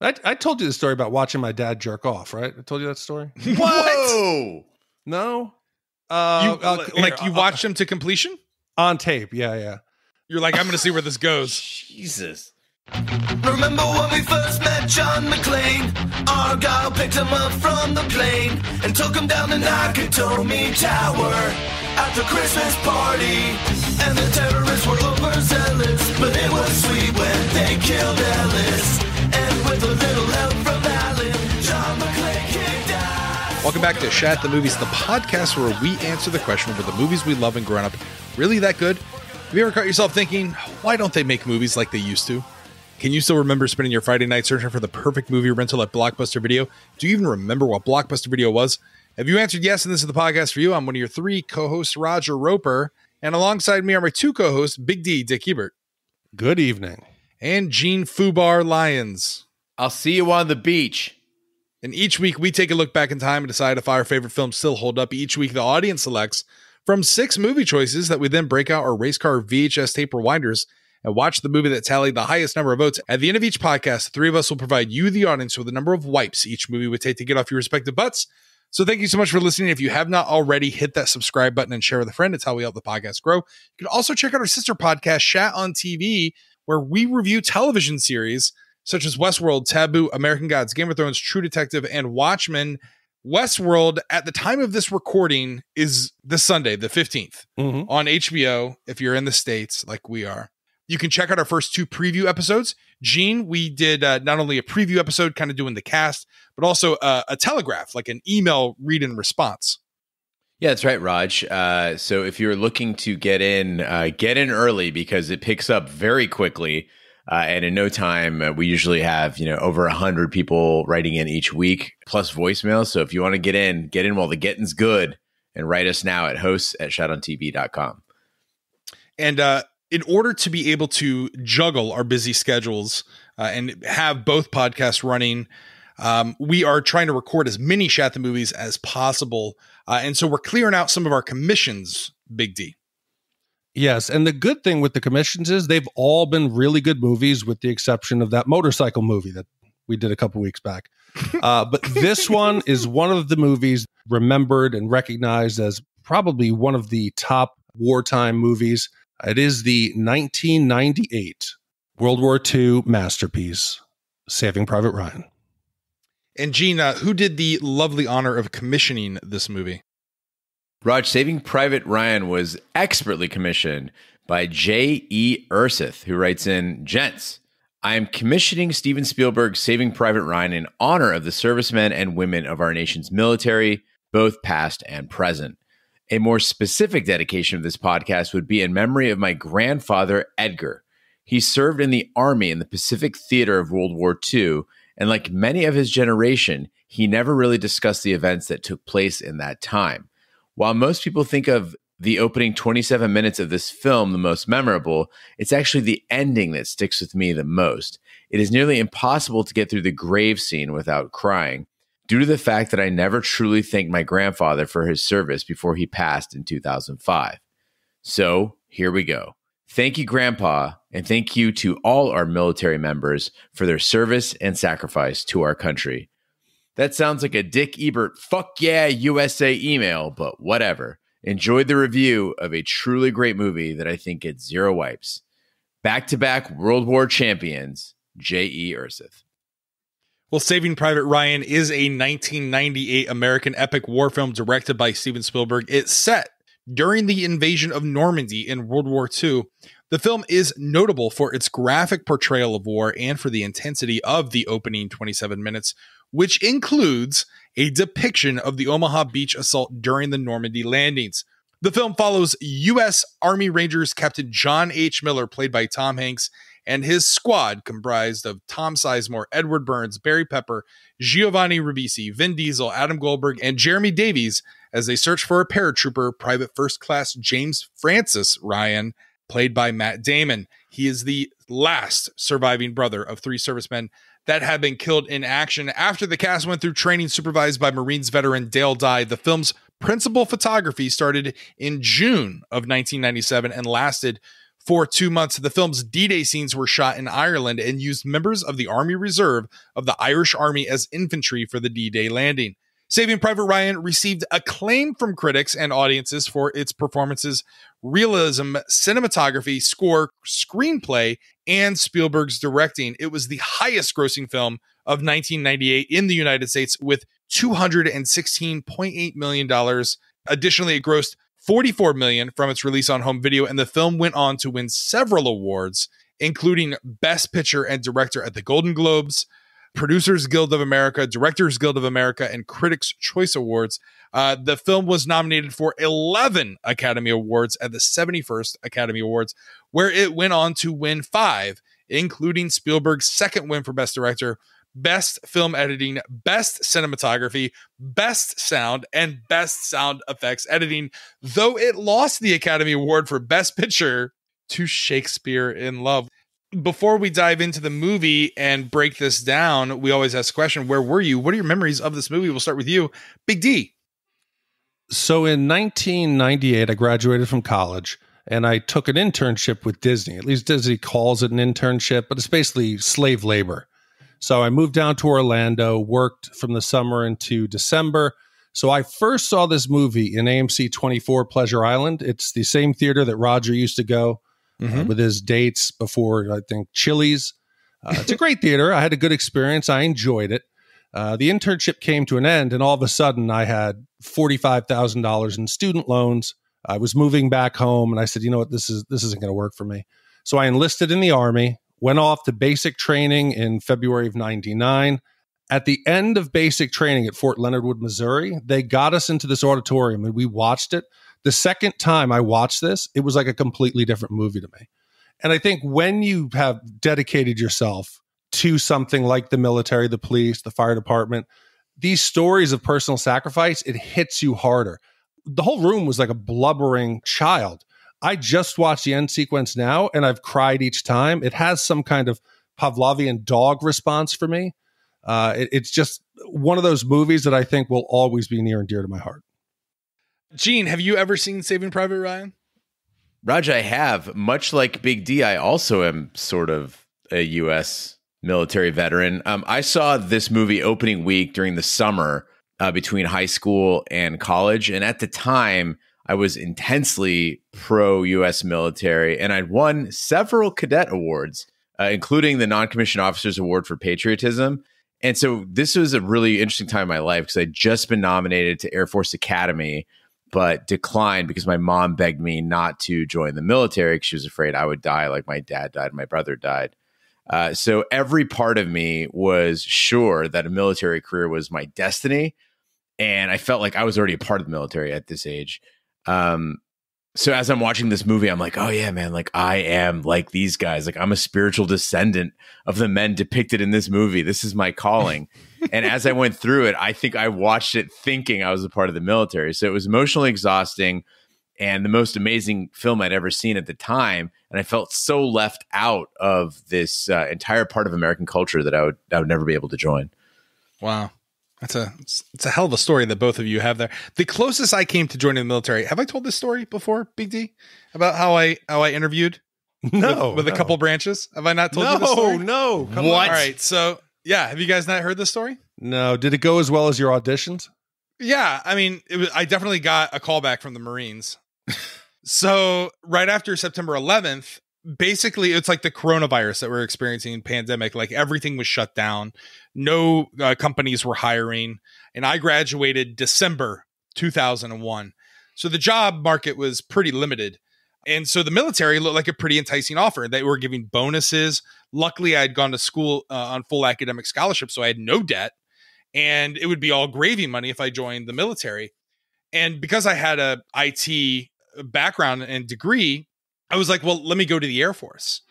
I, I told you the story about watching my dad jerk off, right? I told you that story. Whoa! no, uh, you, uh, like you watched uh, him to completion on tape. Yeah, yeah. You're like, I'm going to see where this goes. Jesus. Remember when we first met John McClane? Argyle picked him up from the plane and took him down the Nakatomi Tower at the Christmas party. And the terrorists were overzealous, but it was sweet when they killed Ellis. And with Welcome back to Shat the Movies, the podcast where we answer the question were the movies we love and grown up really that good? Have you ever caught yourself thinking, why don't they make movies like they used to? Can you still remember spending your Friday night searching for the perfect movie rental at Blockbuster Video? Do you even remember what Blockbuster Video was? Have you answered yes, and this is the podcast for you, I'm one of your three co hosts, Roger Roper. And alongside me are my two co hosts, Big D, Dick Hebert. Good evening. And Gene Fubar Lyons. I'll see you on the beach. And each week we take a look back in time and decide if our favorite films still hold up. Each week the audience selects from six movie choices that we then break out our race car VHS tape rewinders and watch the movie that tallied the highest number of votes. At the end of each podcast, the three of us will provide you, the audience, with a number of wipes each movie would take to get off your respective butts. So thank you so much for listening. If you have not already, hit that subscribe button and share with a friend. It's how we help the podcast grow. You can also check out our sister podcast, Chat on TV, where we review television series – such as Westworld, Taboo, American Gods, Game of Thrones, True Detective, and Watchmen. Westworld, at the time of this recording, is this Sunday, the 15th, mm-hmm. on HBO. If you're in the States like we are, you can check out our first two preview episodes. Gene, we did uh, not only a preview episode, kind of doing the cast, but also uh, a telegraph, like an email read and response. Yeah, that's right, Raj. Uh, so if you're looking to get in, uh, get in early because it picks up very quickly. Uh, and in no time, uh, we usually have, you know, over 100 people writing in each week plus voicemails. So if you want to get in, get in while the getting's good and write us now at hosts at shoutontv.com. And uh, in order to be able to juggle our busy schedules uh, and have both podcasts running, um, we are trying to record as many Shat the Movies as possible. Uh, and so we're clearing out some of our commissions, Big D. Yes, and the good thing with the commissions is they've all been really good movies, with the exception of that motorcycle movie that we did a couple weeks back. Uh, but this one is one of the movies remembered and recognized as probably one of the top wartime movies. It is the 1998 World War II masterpiece, Saving Private Ryan. And Gina, who did the lovely honor of commissioning this movie? Raj, Saving Private Ryan was expertly commissioned by J.E. Ursith, who writes in Gents, I am commissioning Steven Spielberg's Saving Private Ryan in honor of the servicemen and women of our nation's military, both past and present. A more specific dedication of this podcast would be in memory of my grandfather, Edgar. He served in the Army in the Pacific Theater of World War II, and like many of his generation, he never really discussed the events that took place in that time. While most people think of the opening 27 minutes of this film the most memorable, it's actually the ending that sticks with me the most. It is nearly impossible to get through the grave scene without crying due to the fact that I never truly thanked my grandfather for his service before he passed in 2005. So here we go. Thank you, Grandpa, and thank you to all our military members for their service and sacrifice to our country. That sounds like a Dick Ebert fuck yeah USA email, but whatever. Enjoyed the review of a truly great movie that I think gets zero wipes. Back to back World War champions, J.E. Ursith. Well, Saving Private Ryan is a 1998 American epic war film directed by Steven Spielberg. It's set during the invasion of Normandy in World War II. The film is notable for its graphic portrayal of war and for the intensity of the opening 27 minutes, which includes a depiction of the Omaha Beach assault during the Normandy landings. The film follows U.S. Army Rangers Captain John H. Miller, played by Tom Hanks, and his squad, comprised of Tom Sizemore, Edward Burns, Barry Pepper, Giovanni Ribisi, Vin Diesel, Adam Goldberg, and Jeremy Davies, as they search for a paratrooper, Private First Class James Francis Ryan, played by Matt Damon. He is the last surviving brother of three servicemen that had been killed in action after the cast went through training supervised by Marines veteran Dale Dye. The film's principal photography started in June of 1997 and lasted for two months. The film's D Day scenes were shot in Ireland and used members of the Army Reserve of the Irish Army as infantry for the D Day landing. Saving Private Ryan received acclaim from critics and audiences for its performances, realism, cinematography, score, screenplay, and Spielberg's directing. It was the highest grossing film of 1998 in the United States with $216.8 million. Additionally, it grossed 44 million from its release on home video and the film went on to win several awards including best picture and director at the Golden Globes, Producers Guild of America, Directors Guild of America, and Critics' Choice Awards. Uh, the film was nominated for 11 Academy Awards at the 71st Academy Awards, where it went on to win five, including Spielberg's second win for Best Director, Best Film Editing, Best Cinematography, Best Sound, and Best Sound Effects Editing, though it lost the Academy Award for Best Picture to Shakespeare in Love before we dive into the movie and break this down, we always ask the question, where were you? What are your memories of this movie? We'll start with you, Big D. So in 1998, I graduated from college and I took an internship with Disney. At least Disney calls it an internship, but it's basically slave labor. So I moved down to Orlando, worked from the summer into December. So I first saw this movie in AMC 24 Pleasure Island. It's the same theater that Roger used to go uh, mm-hmm. uh, with his dates before, I think, Chili's. Uh, it's a great theater. I had a good experience. I enjoyed it. Uh, the internship came to an end, and all of a sudden, I had $45,000 in student loans. I was moving back home, and I said, you know what, this, is, this isn't going to work for me. So I enlisted in the Army, went off to basic training in February of 99. At the end of basic training at Fort Leonard Wood, Missouri, they got us into this auditorium and we watched it. The second time I watched this, it was like a completely different movie to me. And I think when you have dedicated yourself to something like the military, the police, the fire department, these stories of personal sacrifice, it hits you harder. The whole room was like a blubbering child. I just watched the end sequence now and I've cried each time. It has some kind of Pavlovian dog response for me. Uh, it, it's just one of those movies that I think will always be near and dear to my heart. Gene, have you ever seen Saving Private Ryan? Raj, I have. Much like Big D, I also am sort of a U.S. military veteran. Um, I saw this movie opening week during the summer uh, between high school and college. And at the time, I was intensely pro U.S. military, and I'd won several cadet awards, uh, including the non commissioned officers award for patriotism. And so this was a really interesting time in my life because I'd just been nominated to Air Force Academy but declined because my mom begged me not to join the military because she was afraid I would die like my dad died, my brother died. Uh, so every part of me was sure that a military career was my destiny. And I felt like I was already a part of the military at this age. Um, so as I'm watching this movie, I'm like, oh yeah, man, like I am like these guys. Like I'm a spiritual descendant of the men depicted in this movie. This is my calling. and as I went through it, I think I watched it thinking I was a part of the military. So it was emotionally exhausting and the most amazing film I'd ever seen at the time. And I felt so left out of this uh, entire part of American culture that I would I would never be able to join. Wow. That's a it's a hell of a story that both of you have there. The closest I came to joining the military. Have I told this story before, Big D, about how I how I interviewed? No, with, with no. a couple branches. Have I not told no, you? No, no. What? On. All right. So yeah, have you guys not heard this story? No. Did it go as well as your auditions? Yeah, I mean, it was, I definitely got a call back from the Marines. so right after September 11th, basically it's like the coronavirus that we're experiencing pandemic like everything was shut down no uh, companies were hiring and i graduated december 2001 so the job market was pretty limited and so the military looked like a pretty enticing offer. They were giving bonuses. Luckily, I had gone to school uh, on full academic scholarship, so I had no debt, and it would be all gravy money if I joined the military. And because I had a IT uh, background and degree, I was like, well, let me go to the Air Force.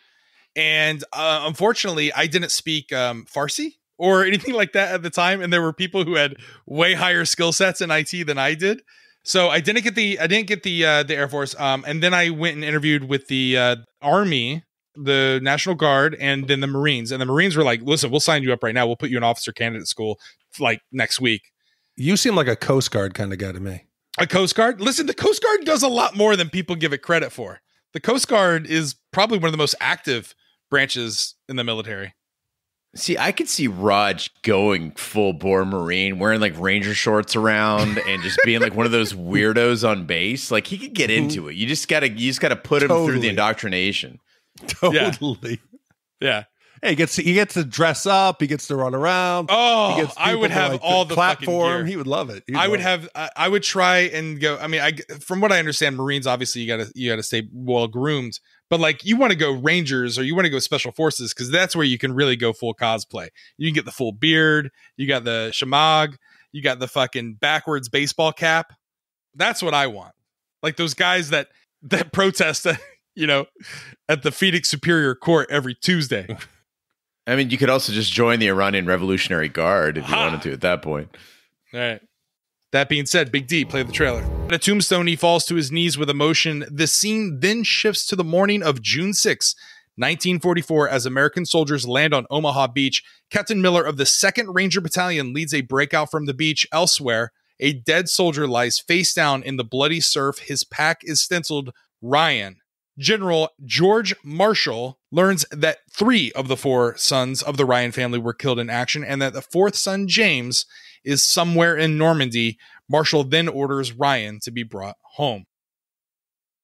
And uh, unfortunately, I didn't speak um, Farsi or anything like that at the time, and there were people who had way higher skill sets in IT than I did. So I didn't get the I didn't get the uh, the Air Force. Um, and then I went and interviewed with the uh, Army, the National Guard, and then the Marines. And the Marines were like, "Listen, we'll sign you up right now. We'll put you in officer candidate school like next week." You seem like a Coast Guard kind of guy to me. A Coast Guard? Listen, the Coast Guard does a lot more than people give it credit for. The Coast Guard is probably one of the most active branches in the military. See, I could see Raj going full bore Marine, wearing like Ranger shorts around and just being like one of those weirdos on base. Like he could get into it. You just gotta you just gotta put totally. him through the indoctrination. Totally. Yeah. yeah. Hey, he gets to, he gets to dress up. He gets to run around. Oh, I would have like all the, platform. He would love it. He'd I would have. I, I would try and go. I mean, I from what I understand, Marines obviously you gotta you gotta stay well groomed. But like you want to go Rangers or you want to go Special Forces because that's where you can really go full cosplay. You can get the full beard, you got the shemagh, you got the fucking backwards baseball cap. That's what I want. Like those guys that that protest, you know, at the Phoenix Superior Court every Tuesday. I mean, you could also just join the Iranian Revolutionary Guard if you wanted to at that point. All right. That being said, Big D, play the trailer. At a tombstone, he falls to his knees with emotion. The scene then shifts to the morning of June 6, 1944, as American soldiers land on Omaha Beach. Captain Miller of the 2nd Ranger Battalion leads a breakout from the beach elsewhere. A dead soldier lies face down in the bloody surf. His pack is stenciled Ryan. General George Marshall learns that three of the four sons of the Ryan family were killed in action and that the fourth son, James, is somewhere in Normandy. Marshall then orders Ryan to be brought home.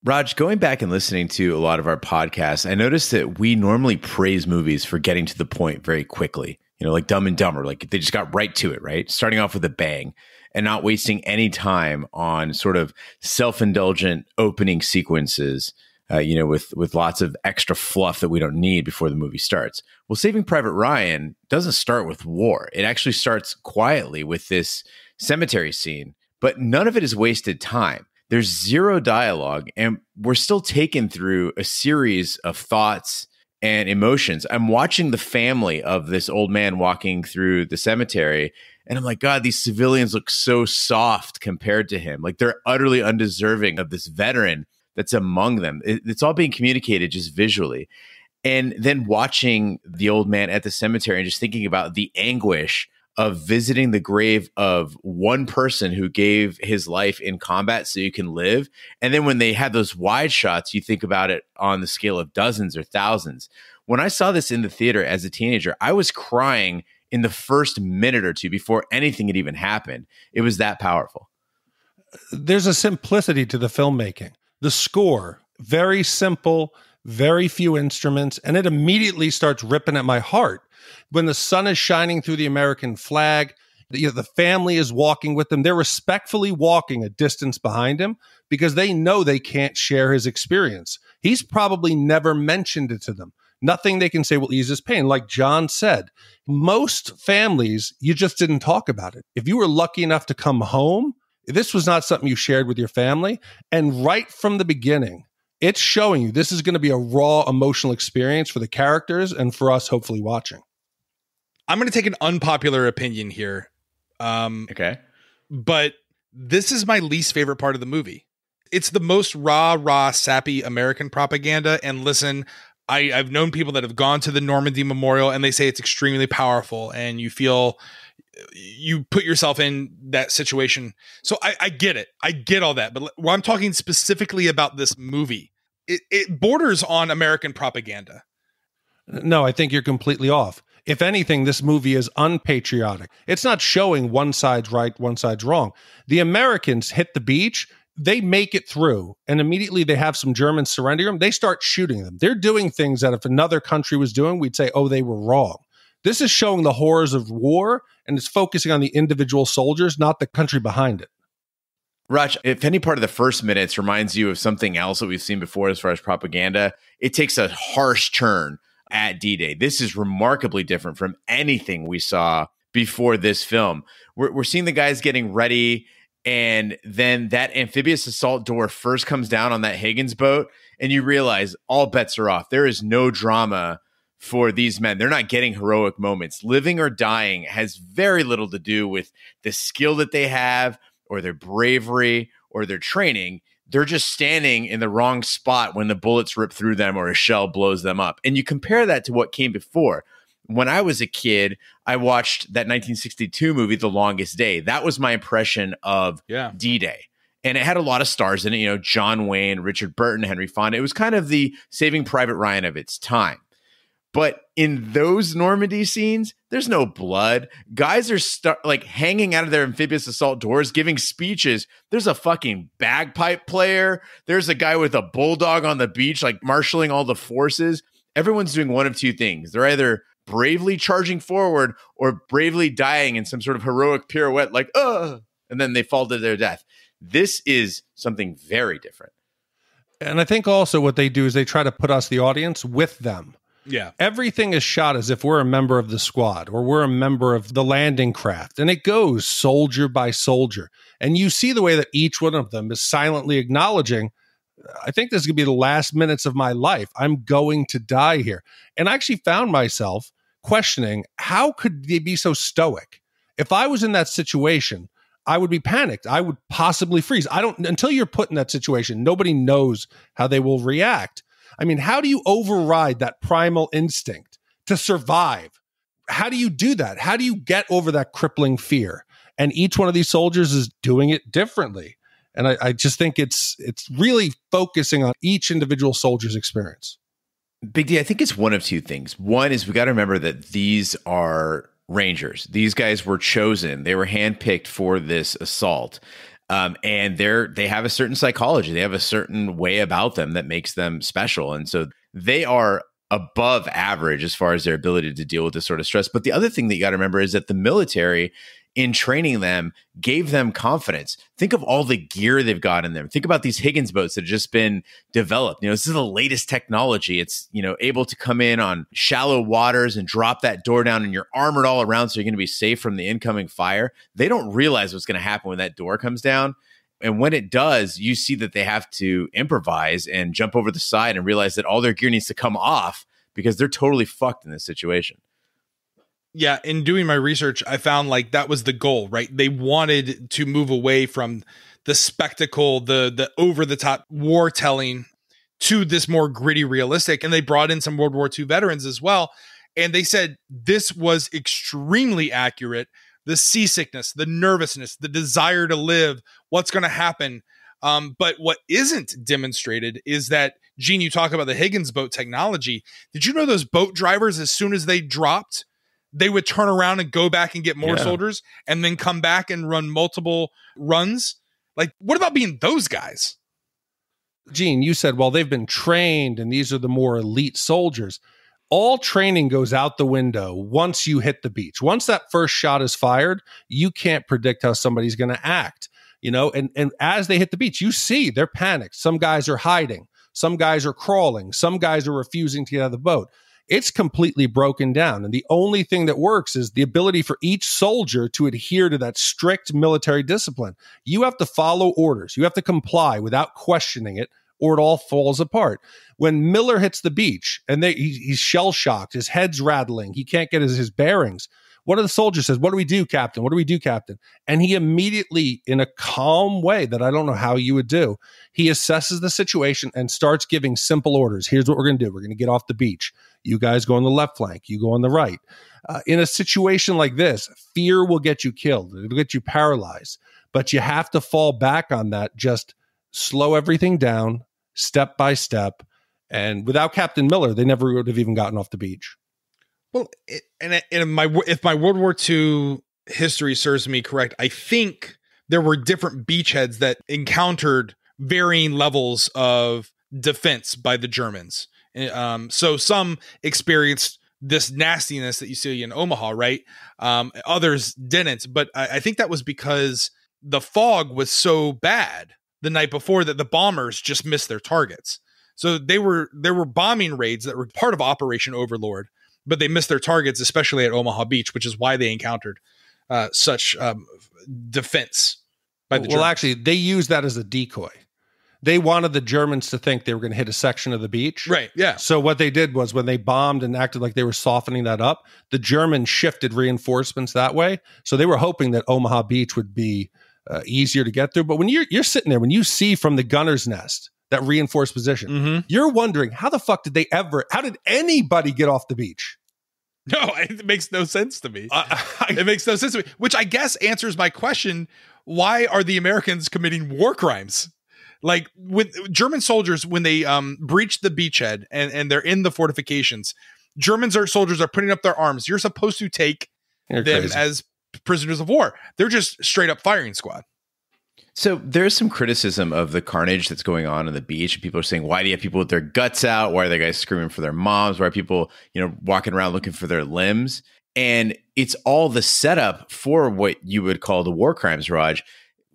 Raj, going back and listening to a lot of our podcasts, I noticed that we normally praise movies for getting to the point very quickly. You know, like Dumb and Dumber, like they just got right to it, right? Starting off with a bang and not wasting any time on sort of self indulgent opening sequences uh, you know, with with lots of extra fluff that we don't need before the movie starts. Well, Saving Private Ryan doesn't start with war. It actually starts quietly with this cemetery scene, but none of it is wasted time. There's zero dialogue, and we're still taken through a series of thoughts and emotions. I'm watching the family of this old man walking through the cemetery, and I'm like, God, these civilians look so soft compared to him. Like they're utterly undeserving of this veteran that's among them. It, it's all being communicated just visually. And then watching the old man at the cemetery and just thinking about the anguish of visiting the grave of one person who gave his life in combat so you can live. And then when they had those wide shots, you think about it on the scale of dozens or thousands. When I saw this in the theater as a teenager, I was crying in the first minute or two before anything had even happened. It was that powerful. There's a simplicity to the filmmaking the score. Very simple, very few instruments, and it immediately starts ripping at my heart. When the sun is shining through the American flag, you know, the family is walking with them. They're respectfully walking a distance behind him because they know they can't share his experience. He's probably never mentioned it to them. Nothing they can say will ease his pain. Like John said, most families, you just didn't talk about it. If you were lucky enough to come home, this was not something you shared with your family. And right from the beginning, it's showing you this is going to be a raw emotional experience for the characters and for us, hopefully, watching. I'm going to take an unpopular opinion here. Um, okay. But this is my least favorite part of the movie. It's the most raw, raw, sappy American propaganda. And listen, I, I've known people that have gone to the Normandy Memorial and they say it's extremely powerful and you feel you put yourself in that situation. So I, I get it. I get all that. But I'm talking specifically about this movie, it, it borders on American propaganda. No, I think you're completely off. If anything, this movie is unpatriotic. It's not showing one side's right, one side's wrong. The Americans hit the beach, they make it through, and immediately they have some Germans surrender them. They start shooting them. They're doing things that if another country was doing, we'd say, oh, they were wrong. This is showing the horrors of war and it's focusing on the individual soldiers, not the country behind it. Raj, if any part of the first minutes reminds you of something else that we've seen before as far as propaganda, it takes a harsh turn at D Day. This is remarkably different from anything we saw before this film. We're, we're seeing the guys getting ready, and then that amphibious assault door first comes down on that Higgins boat, and you realize all bets are off. There is no drama for these men. They're not getting heroic moments. Living or dying has very little to do with the skill that they have or their bravery or their training. They're just standing in the wrong spot when the bullets rip through them or a shell blows them up. And you compare that to what came before. When I was a kid, I watched that 1962 movie, The Longest Day. That was my impression of yeah. D Day and it had a lot of stars in it. You know, John Wayne, Richard Burton, Henry Fonda. It was kind of the Saving Private Ryan of its time. But in those Normandy scenes, there's no blood. Guys are star- like hanging out of their amphibious assault doors, giving speeches. There's a fucking bagpipe player. There's a guy with a bulldog on the beach, like marshaling all the forces. Everyone's doing one of two things. They're either bravely charging forward or bravely dying in some sort of heroic pirouette, like, uh, and then they fall to their death. This is something very different. And I think also what they do is they try to put us, the audience, with them yeah. Everything is shot as if we're a member of the squad or we're a member of the landing craft. And it goes soldier by soldier. And you see the way that each one of them is silently acknowledging, I think this is going to be the last minutes of my life. I'm going to die here. And I actually found myself questioning how could they be so stoic? If I was in that situation, I would be panicked. I would possibly freeze. I don't until you're put in that situation. Nobody knows how they will react. I mean, how do you override that primal instinct to survive? How do you do that? How do you get over that crippling fear? And each one of these soldiers is doing it differently. And I, I just think it's it's really focusing on each individual soldier's experience. Big D, I think it's one of two things. One is we got to remember that these are Rangers. These guys were chosen, they were handpicked for this assault um, and they're they have a certain psychology, they have a certain way about them that makes them special, and so they are above average as far as their ability to deal with this sort of stress. But the other thing that you got to remember is that the military in training them gave them confidence. Think of all the gear they've got in them. Think about these Higgins boats that have just been developed. You know, this is the latest technology. It's, you know, able to come in on shallow waters and drop that door down and you're armored all around so you're going to be safe from the incoming fire. They don't realize what's going to happen when that door comes down. And when it does, you see that they have to improvise and jump over the side and realize that all their gear needs to come off because they're totally fucked in this situation yeah, in doing my research, I found like that was the goal, right? They wanted to move away from the spectacle, the the over the top war telling to this more gritty realistic and they brought in some World War II veterans as well and they said this was extremely accurate the seasickness, the nervousness, the desire to live, what's going to happen. Um, but what isn't demonstrated is that, Gene, you talk about the Higgins boat technology. Did you know those boat drivers, as soon as they dropped, they would turn around and go back and get more yeah. soldiers and then come back and run multiple runs. Like, what about being those guys? Gene, you said, well, they've been trained and these are the more elite soldiers. All training goes out the window once you hit the beach. Once that first shot is fired, you can't predict how somebody's going to act, you know? And, and as they hit the beach, you see they're panicked. Some guys are hiding. Some guys are crawling. Some guys are refusing to get out of the boat it's completely broken down. And the only thing that works is the ability for each soldier to adhere to that strict military discipline. You have to follow orders, you have to comply without questioning it. Or it all falls apart. When Miller hits the beach and they, he, he's shell shocked, his head's rattling, he can't get his, his bearings one of the soldiers says, What do we do, Captain? What do we do, Captain? And he immediately, in a calm way that I don't know how you would do, he assesses the situation and starts giving simple orders. Here's what we're going to do we're going to get off the beach. You guys go on the left flank, you go on the right. Uh, in a situation like this, fear will get you killed, it'll get you paralyzed. But you have to fall back on that. Just slow everything down step by step. And without Captain Miller, they never would have even gotten off the beach. Well, it, and in my if my World War II history serves me correct, I think there were different beachheads that encountered varying levels of defense by the Germans. Eh, um, so some experienced this nastiness that you see in Omaha, right? Um, others didn't, but I, I think that was because the fog was so bad the night before that the bombers just missed their targets. So they were there were bombing raids that were part of Operation Overlord but they missed their targets, especially at Omaha Beach, which is why they encountered uh, such um, defense by the. Well, Germans. actually, they used that as a decoy. They wanted the Germans to think they were going to hit a section of the beach. Right. Yeah. So what they did was when they bombed and acted like they were softening that up, the Germans shifted reinforcements that way. So they were hoping that Omaha Beach would be uh, easier to get through. But when you're you're sitting there, when you see from the gunner's nest that reinforced position. Mm-hmm. You're wondering how the fuck did they ever? How did anybody get off the beach? No, it makes no sense to me. Uh, I, it makes no sense to me. Which I guess answers my question: Why are the Americans committing war crimes? Like with German soldiers when they um, breach the beachhead and, and they're in the fortifications, Germans are soldiers are putting up their arms. You're supposed to take You're them crazy. as prisoners of war. They're just straight up firing squad. So there's some criticism of the carnage that's going on on the beach, and people are saying, "Why do you have people with their guts out? Why are the guys screaming for their moms? Why are people, you know, walking around looking for their limbs?" And it's all the setup for what you would call the war crimes, Raj.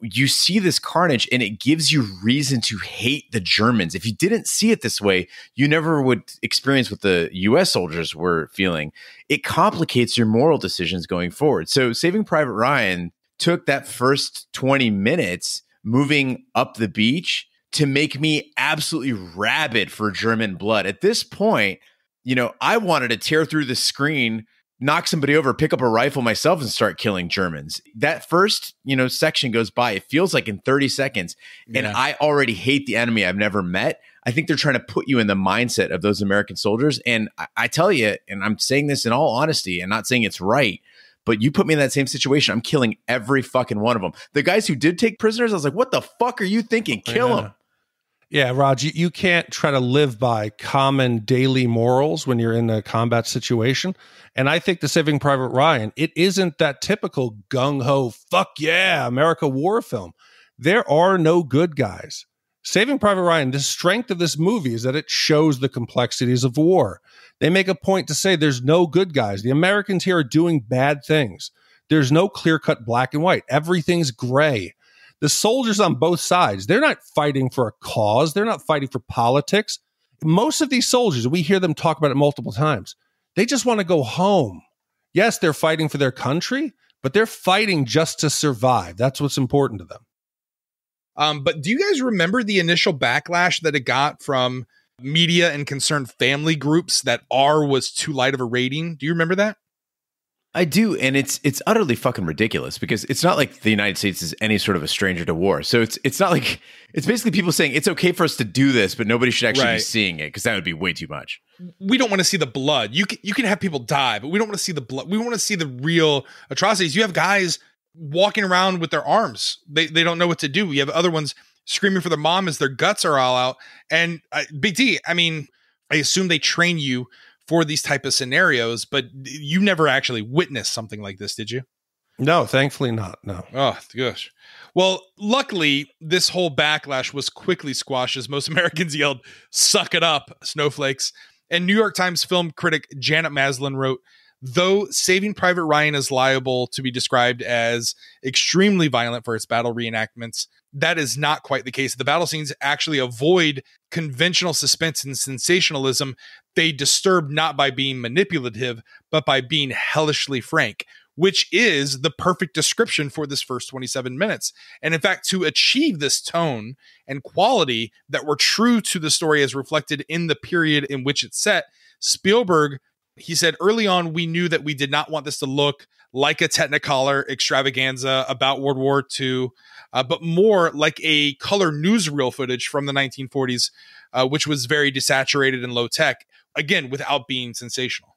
You see this carnage, and it gives you reason to hate the Germans. If you didn't see it this way, you never would experience what the U.S. soldiers were feeling. It complicates your moral decisions going forward. So, Saving Private Ryan took that first 20 minutes moving up the beach to make me absolutely rabid for German blood. At this point, you know, I wanted to tear through the screen, knock somebody over, pick up a rifle myself and start killing Germans. That first, you know, section goes by, it feels like in 30 seconds. Yeah. And I already hate the enemy I've never met. I think they're trying to put you in the mindset of those American soldiers. And I, I tell you, and I'm saying this in all honesty and not saying it's right, but you put me in that same situation. I'm killing every fucking one of them. The guys who did take prisoners, I was like, what the fuck are you thinking? Oh, Kill them. Yeah. Yeah, Raj, you, you can't try to live by common daily morals when you're in a combat situation. And I think the Saving Private Ryan, it isn't that typical gung ho, fuck yeah, America war film. There are no good guys. Saving Private Ryan, the strength of this movie is that it shows the complexities of war. They make a point to say there's no good guys. The Americans here are doing bad things. There's no clear cut black and white. Everything's gray. The soldiers on both sides, they're not fighting for a cause, they're not fighting for politics. Most of these soldiers, we hear them talk about it multiple times, they just want to go home. Yes, they're fighting for their country, but they're fighting just to survive. That's what's important to them. Um, but do you guys remember the initial backlash that it got from media and concerned family groups that R was too light of a rating. Do you remember that? I do, and it's it's utterly fucking ridiculous because it's not like the United States is any sort of a stranger to war. So it's it's not like it's basically people saying it's okay for us to do this, but nobody should actually right. be seeing it because that would be way too much. We don't want to see the blood. You can, you can have people die, but we don't want to see the blood. We want to see the real atrocities. You have guys walking around with their arms. They they don't know what to do. You have other ones screaming for their mom as their guts are all out. And uh, Big D, I mean, I assume they train you for these type of scenarios, but you never actually witnessed something like this, did you? No, thankfully not. No. Oh gosh. Well, luckily, this whole backlash was quickly squashed as most Americans yelled, "Suck it up, snowflakes." And New York Times film critic Janet Maslin wrote, though Saving Private Ryan is liable to be described as extremely violent for its battle reenactments, that is not quite the case. The battle scenes actually avoid conventional suspense and sensationalism. They disturb not by being manipulative, but by being hellishly frank, which is the perfect description for this first 27 minutes. And in fact, to achieve this tone and quality that were true to the story as reflected in the period in which it's set, Spielberg he said early on, we knew that we did not want this to look like a Technicolor extravaganza about World War II, uh, but more like a color newsreel footage from the 1940s, uh, which was very desaturated and low tech, again, without being sensational.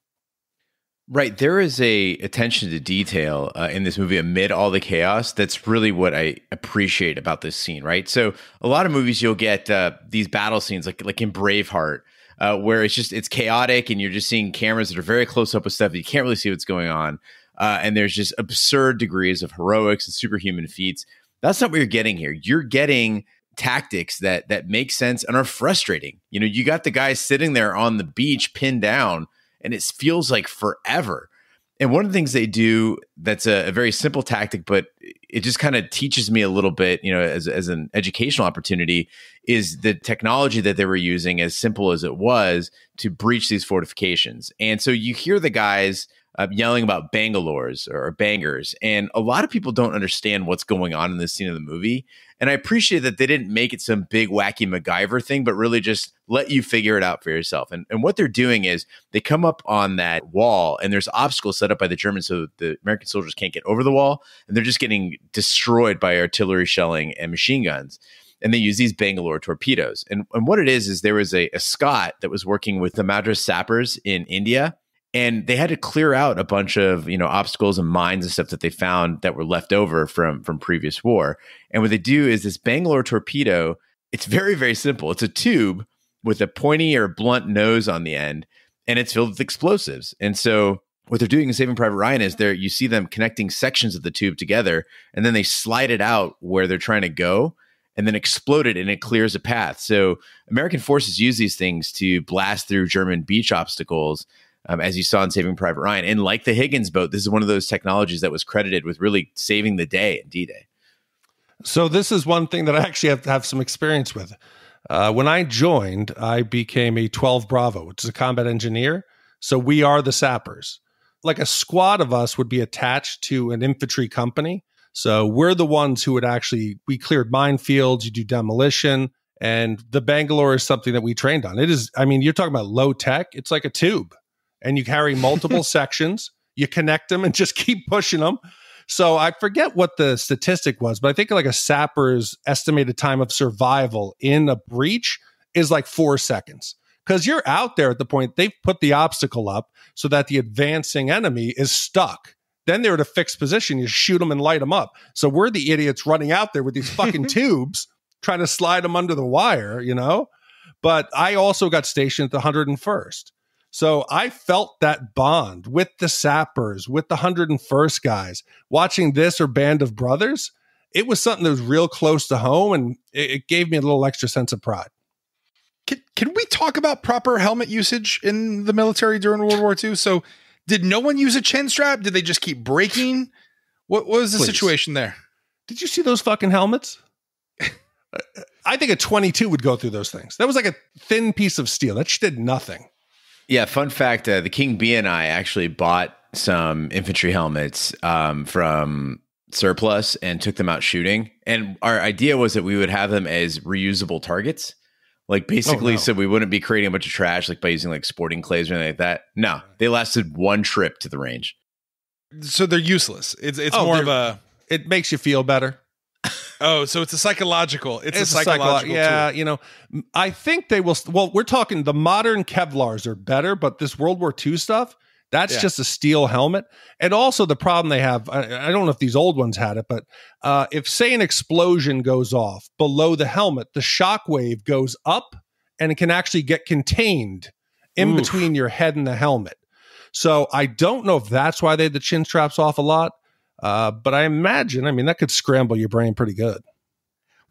Right, there is a attention to detail uh, in this movie amid all the chaos. That's really what I appreciate about this scene, right? So, a lot of movies you'll get uh, these battle scenes, like like in Braveheart, uh, where it's just it's chaotic and you're just seeing cameras that are very close up with stuff that you can't really see what's going on. Uh, and there's just absurd degrees of heroics and superhuman feats. That's not what you're getting here. You're getting tactics that that make sense and are frustrating. You know, you got the guy sitting there on the beach pinned down, and it feels like forever. And one of the things they do that's a, a very simple tactic, but it just kind of teaches me a little bit, you know, as, as an educational opportunity, is the technology that they were using, as simple as it was, to breach these fortifications. And so you hear the guys uh, yelling about Bangalores or bangers, and a lot of people don't understand what's going on in this scene of the movie. And I appreciate that they didn't make it some big wacky MacGyver thing, but really just let you figure it out for yourself. And, and what they're doing is they come up on that wall, and there's obstacles set up by the Germans so the American soldiers can't get over the wall, and they're just getting destroyed by artillery shelling and machine guns and they use these Bangalore torpedoes. And, and what it is, is there was a, a Scot that was working with the Madras sappers in India. And they had to clear out a bunch of you know obstacles and mines and stuff that they found that were left over from from previous war. And what they do is this Bangalore torpedo. It's very very simple. It's a tube with a pointy or blunt nose on the end, and it's filled with explosives. And so what they're doing in Saving Private Ryan is there you see them connecting sections of the tube together, and then they slide it out where they're trying to go, and then exploded and it clears a path. So American forces use these things to blast through German beach obstacles, um, as you saw in Saving Private Ryan. And like the Higgins boat, this is one of those technologies that was credited with really saving the day in D Day. So this is one thing that I actually have, to have some experience with. Uh, when I joined, I became a 12 Bravo, which is a combat engineer. So we are the sappers. Like a squad of us would be attached to an infantry company so we're the ones who would actually, we cleared minefields, you do demolition. And the Bangalore is something that we trained on. It is, I mean, you're talking about low tech. It's like a tube, and you carry multiple sections, you connect them and just keep pushing them. So I forget what the statistic was, but I think like a sapper's estimated time of survival in a breach is like four seconds. Because you're out there at the point they've put the obstacle up so that the advancing enemy is stuck then they're at a fixed position. You shoot them and light them up. So we're the idiots running out there with these fucking tubes trying to slide them under the wire, you know? But I also got stationed at the 101st. So I felt that bond with the sappers, with the 101st guys. Watching this or Band of Brothers, it was something that was real close to home and it, it gave me a little extra sense of pride. Can, can we talk about proper helmet usage in the military during World War II? So did no one use a chin strap? Did they just keep breaking? What, what was the Please. situation there? Did you see those fucking helmets? I think a 22 would go through those things. That was like a thin piece of steel. That did nothing. Yeah, fun fact uh, the King B and I actually bought some infantry helmets um, from surplus and took them out shooting. And our idea was that we would have them as reusable targets. Like oh, basically oh, no. said we wouldn't be creating a bunch of trash like by using like sporting clays or anything like that. No, they lasted one trip to the range. So they're useless. It's it's oh, more of a it makes you feel better. oh, so it's a psychological. It's, it's a psychological. A yeah, tool. you know, I think they will. Well, we're talking the modern Kevlars are better, but this World War II stuff, that's yeah. just a steel helmet. And also the problem they have, I, I don't know if these old ones had it, but uh, if say an explosion goes off below the helmet, the shock wave goes up and it can actually get contained in Oof. between your head and the helmet. So I don't know if that's why they had the chin straps off a lot. Uh, but I imagine, I mean, that could scramble your brain pretty good.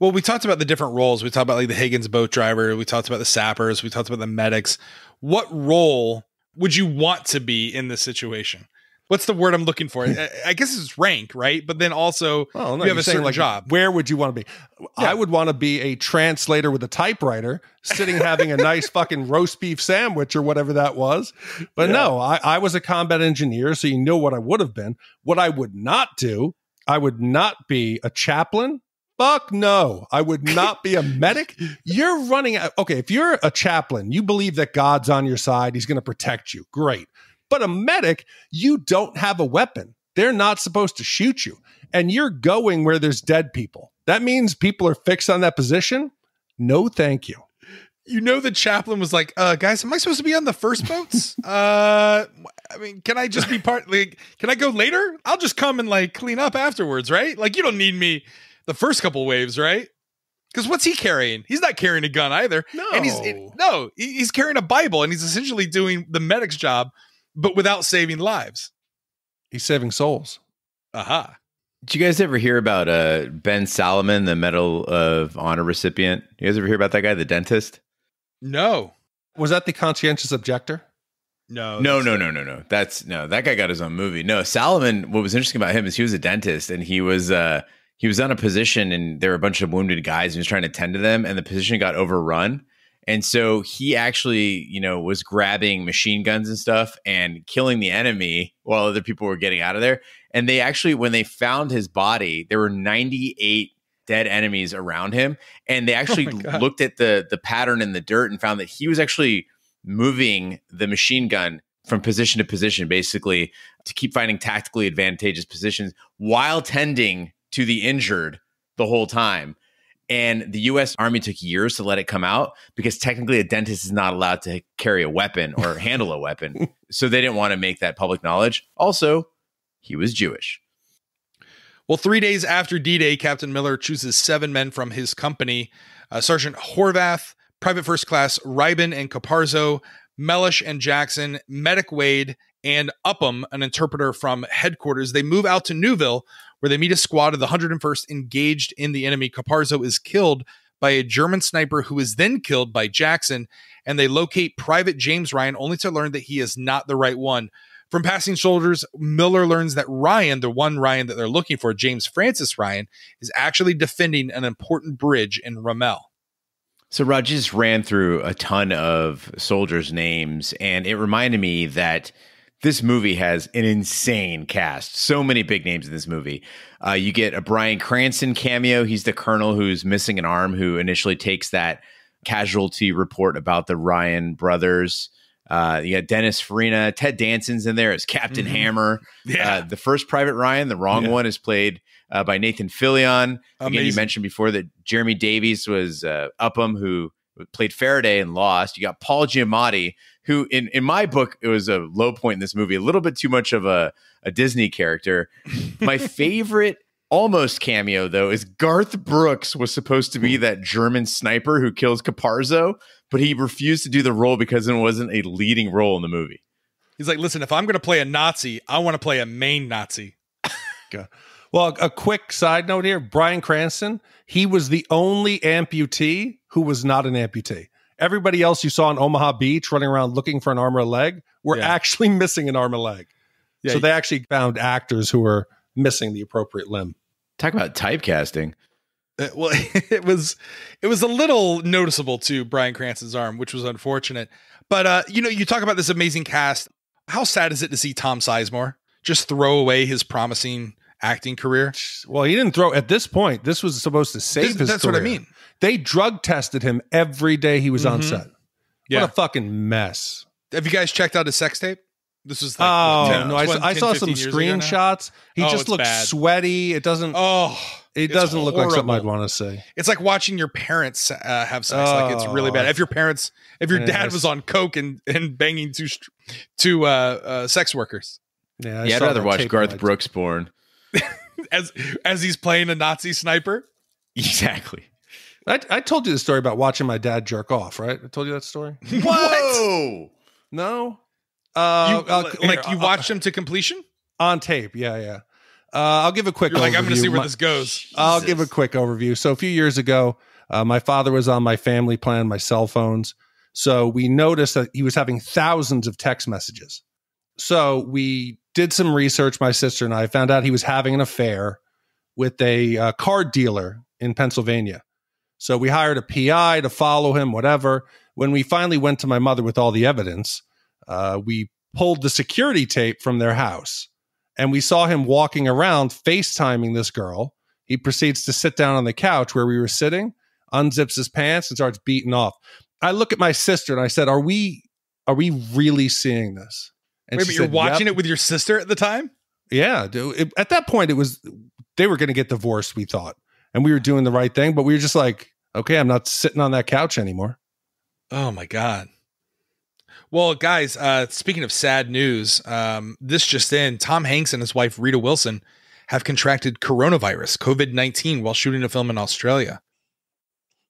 Well, we talked about the different roles. We talked about like the Higgins boat driver. We talked about the sappers. We talked about the medics. What role would you want to be in this situation? What's the word I'm looking for? I, I guess it's rank, right? But then also, well, oh, no, you have a certain like, job. Where would you want to be? Yeah. I would want to be a translator with a typewriter, sitting having a nice fucking roast beef sandwich or whatever that was. But yeah. no, I, I was a combat engineer, so you know what I would have been. What I would not do, I would not be a chaplain Fuck no. I would not be a medic. You're running out. Okay, if you're a chaplain, you believe that God's on your side, he's going to protect you. Great. But a medic, you don't have a weapon. They're not supposed to shoot you. And you're going where there's dead people. That means people are fixed on that position. No, thank you. You know, the chaplain was like, uh, guys, am I supposed to be on the first boats? uh, I mean, can I just be part? Like, can I go later? I'll just come and like clean up afterwards, right? Like, you don't need me the first couple waves, right? Because what's he carrying? He's not carrying a gun either. No, and he's it, no, he's carrying a Bible, and he's essentially doing the medic's job, but without saving lives. He's saving souls. Aha. Uh-huh. Did you guys ever hear about uh, Ben Salomon, the Medal of Honor recipient? You guys ever hear about that guy, the dentist? No. Was that the conscientious objector? No. No, no, no, no, no. That's no. That guy got his own movie. No, Salomon. What was interesting about him is he was a dentist, and he was. Uh, he was on a position and there were a bunch of wounded guys. And he was trying to tend to them, and the position got overrun. And so he actually, you know, was grabbing machine guns and stuff and killing the enemy while other people were getting out of there. And they actually, when they found his body, there were 98 dead enemies around him. And they oh actually oh looked at the the pattern in the dirt and found that he was actually moving the machine gun from position to position, basically, to keep finding tactically advantageous positions while tending to the injured the whole time. And the US Army took years to let it come out because technically a dentist is not allowed to carry a weapon or handle a weapon. So they didn't want to make that public knowledge. Also, he was Jewish. Well, three days after D Day, Captain Miller chooses seven men from his company uh, Sergeant Horvath, Private First Class Ryben and Caparzo, Mellish and Jackson, Medic Wade, and Upham, an interpreter from headquarters. They move out to Newville, where they meet a squad of the 101st engaged in the enemy. Caparzo is killed by a German sniper who is then killed by Jackson, and they locate Private James Ryan only to learn that he is not the right one. From passing soldiers, Miller learns that Ryan, the one Ryan that they're looking for, James Francis Ryan, is actually defending an important bridge in Ramel. So Rod just ran through a ton of soldiers' names, and it reminded me that this movie has an insane cast. So many big names in this movie. Uh, you get a Brian Cranston cameo. He's the colonel who's missing an arm, who initially takes that casualty report about the Ryan brothers. Uh, you got Dennis Farina, Ted Danson's in there as Captain mm-hmm. Hammer. Yeah. Uh, the first Private Ryan, the wrong yeah. one, is played uh, by Nathan Fillion. Amazing. Again, you mentioned before that Jeremy Davies was uh, Upham, who played Faraday and Lost. You got Paul Giamatti, who in, in my book it was a low point in this movie a little bit too much of a, a disney character my favorite almost cameo though is garth brooks was supposed to be that german sniper who kills caparzo but he refused to do the role because it wasn't a leading role in the movie he's like listen if i'm going to play a nazi i want to play a main nazi well a quick side note here brian cranston he was the only amputee who was not an amputee everybody else you saw in Omaha Beach running around looking for an arm or a leg were yeah. actually missing an arm or leg. Yeah. So they actually found actors who were missing the appropriate limb. Talk about typecasting. Uh, well, it was it was a little noticeable to Brian Cranston's arm, which was unfortunate. But uh, you know, you talk about this amazing cast. How sad is it to see Tom Sizemore just throw away his promising acting career. Well, he didn't throw at this point. This was supposed to save this, his. That's career. what I mean. They drug tested him every day he was mm-hmm. on set. Yeah. What a fucking mess. Have you guys checked out his sex tape? This was like oh 10, no! 20, I, 10, saw some screenshots. He oh, just looks bad. sweaty. It doesn't. Oh, it doesn't horrible. look like something I'd want to say. It's like watching your parents uh, have sex. Oh. Like it's really bad. Oh. If your parents, if your dad was on coke and and banging two two uh, uh, sex workers. Yeah, I yeah I'd rather watch Garth Brooks porn. as as he's playing a Nazi sniper. Exactly. I, I told you the story about watching my dad jerk off, right? I told you that story. Whoa! no. Uh, you, uh, like you watch uh, watched him to completion uh, on tape. Yeah, yeah. Uh, I'll give a quick. like I'm going to see where my, this goes. Jesus. I'll give a quick overview. So a few years ago, uh, my father was on my family plan, my cell phones. So we noticed that he was having thousands of text messages. So we did some research, my sister and I found out he was having an affair with a uh, card dealer in Pennsylvania. So we hired a PI to follow him, whatever. When we finally went to my mother with all the evidence, uh, we pulled the security tape from their house and we saw him walking around FaceTiming this girl. He proceeds to sit down on the couch where we were sitting, unzips his pants and starts beating off. I look at my sister and I said, "Are we are we really seeing this?" And Wait, but you're said, watching yep. it with your sister at the time? Yeah. It, at that point, it was they were going to get divorced. We thought, and we were doing the right thing, but we were just like, okay, I'm not sitting on that couch anymore. Oh my god. Well, guys, uh, speaking of sad news, um, this just in: Tom Hanks and his wife Rita Wilson have contracted coronavirus, COVID nineteen, while shooting a film in Australia.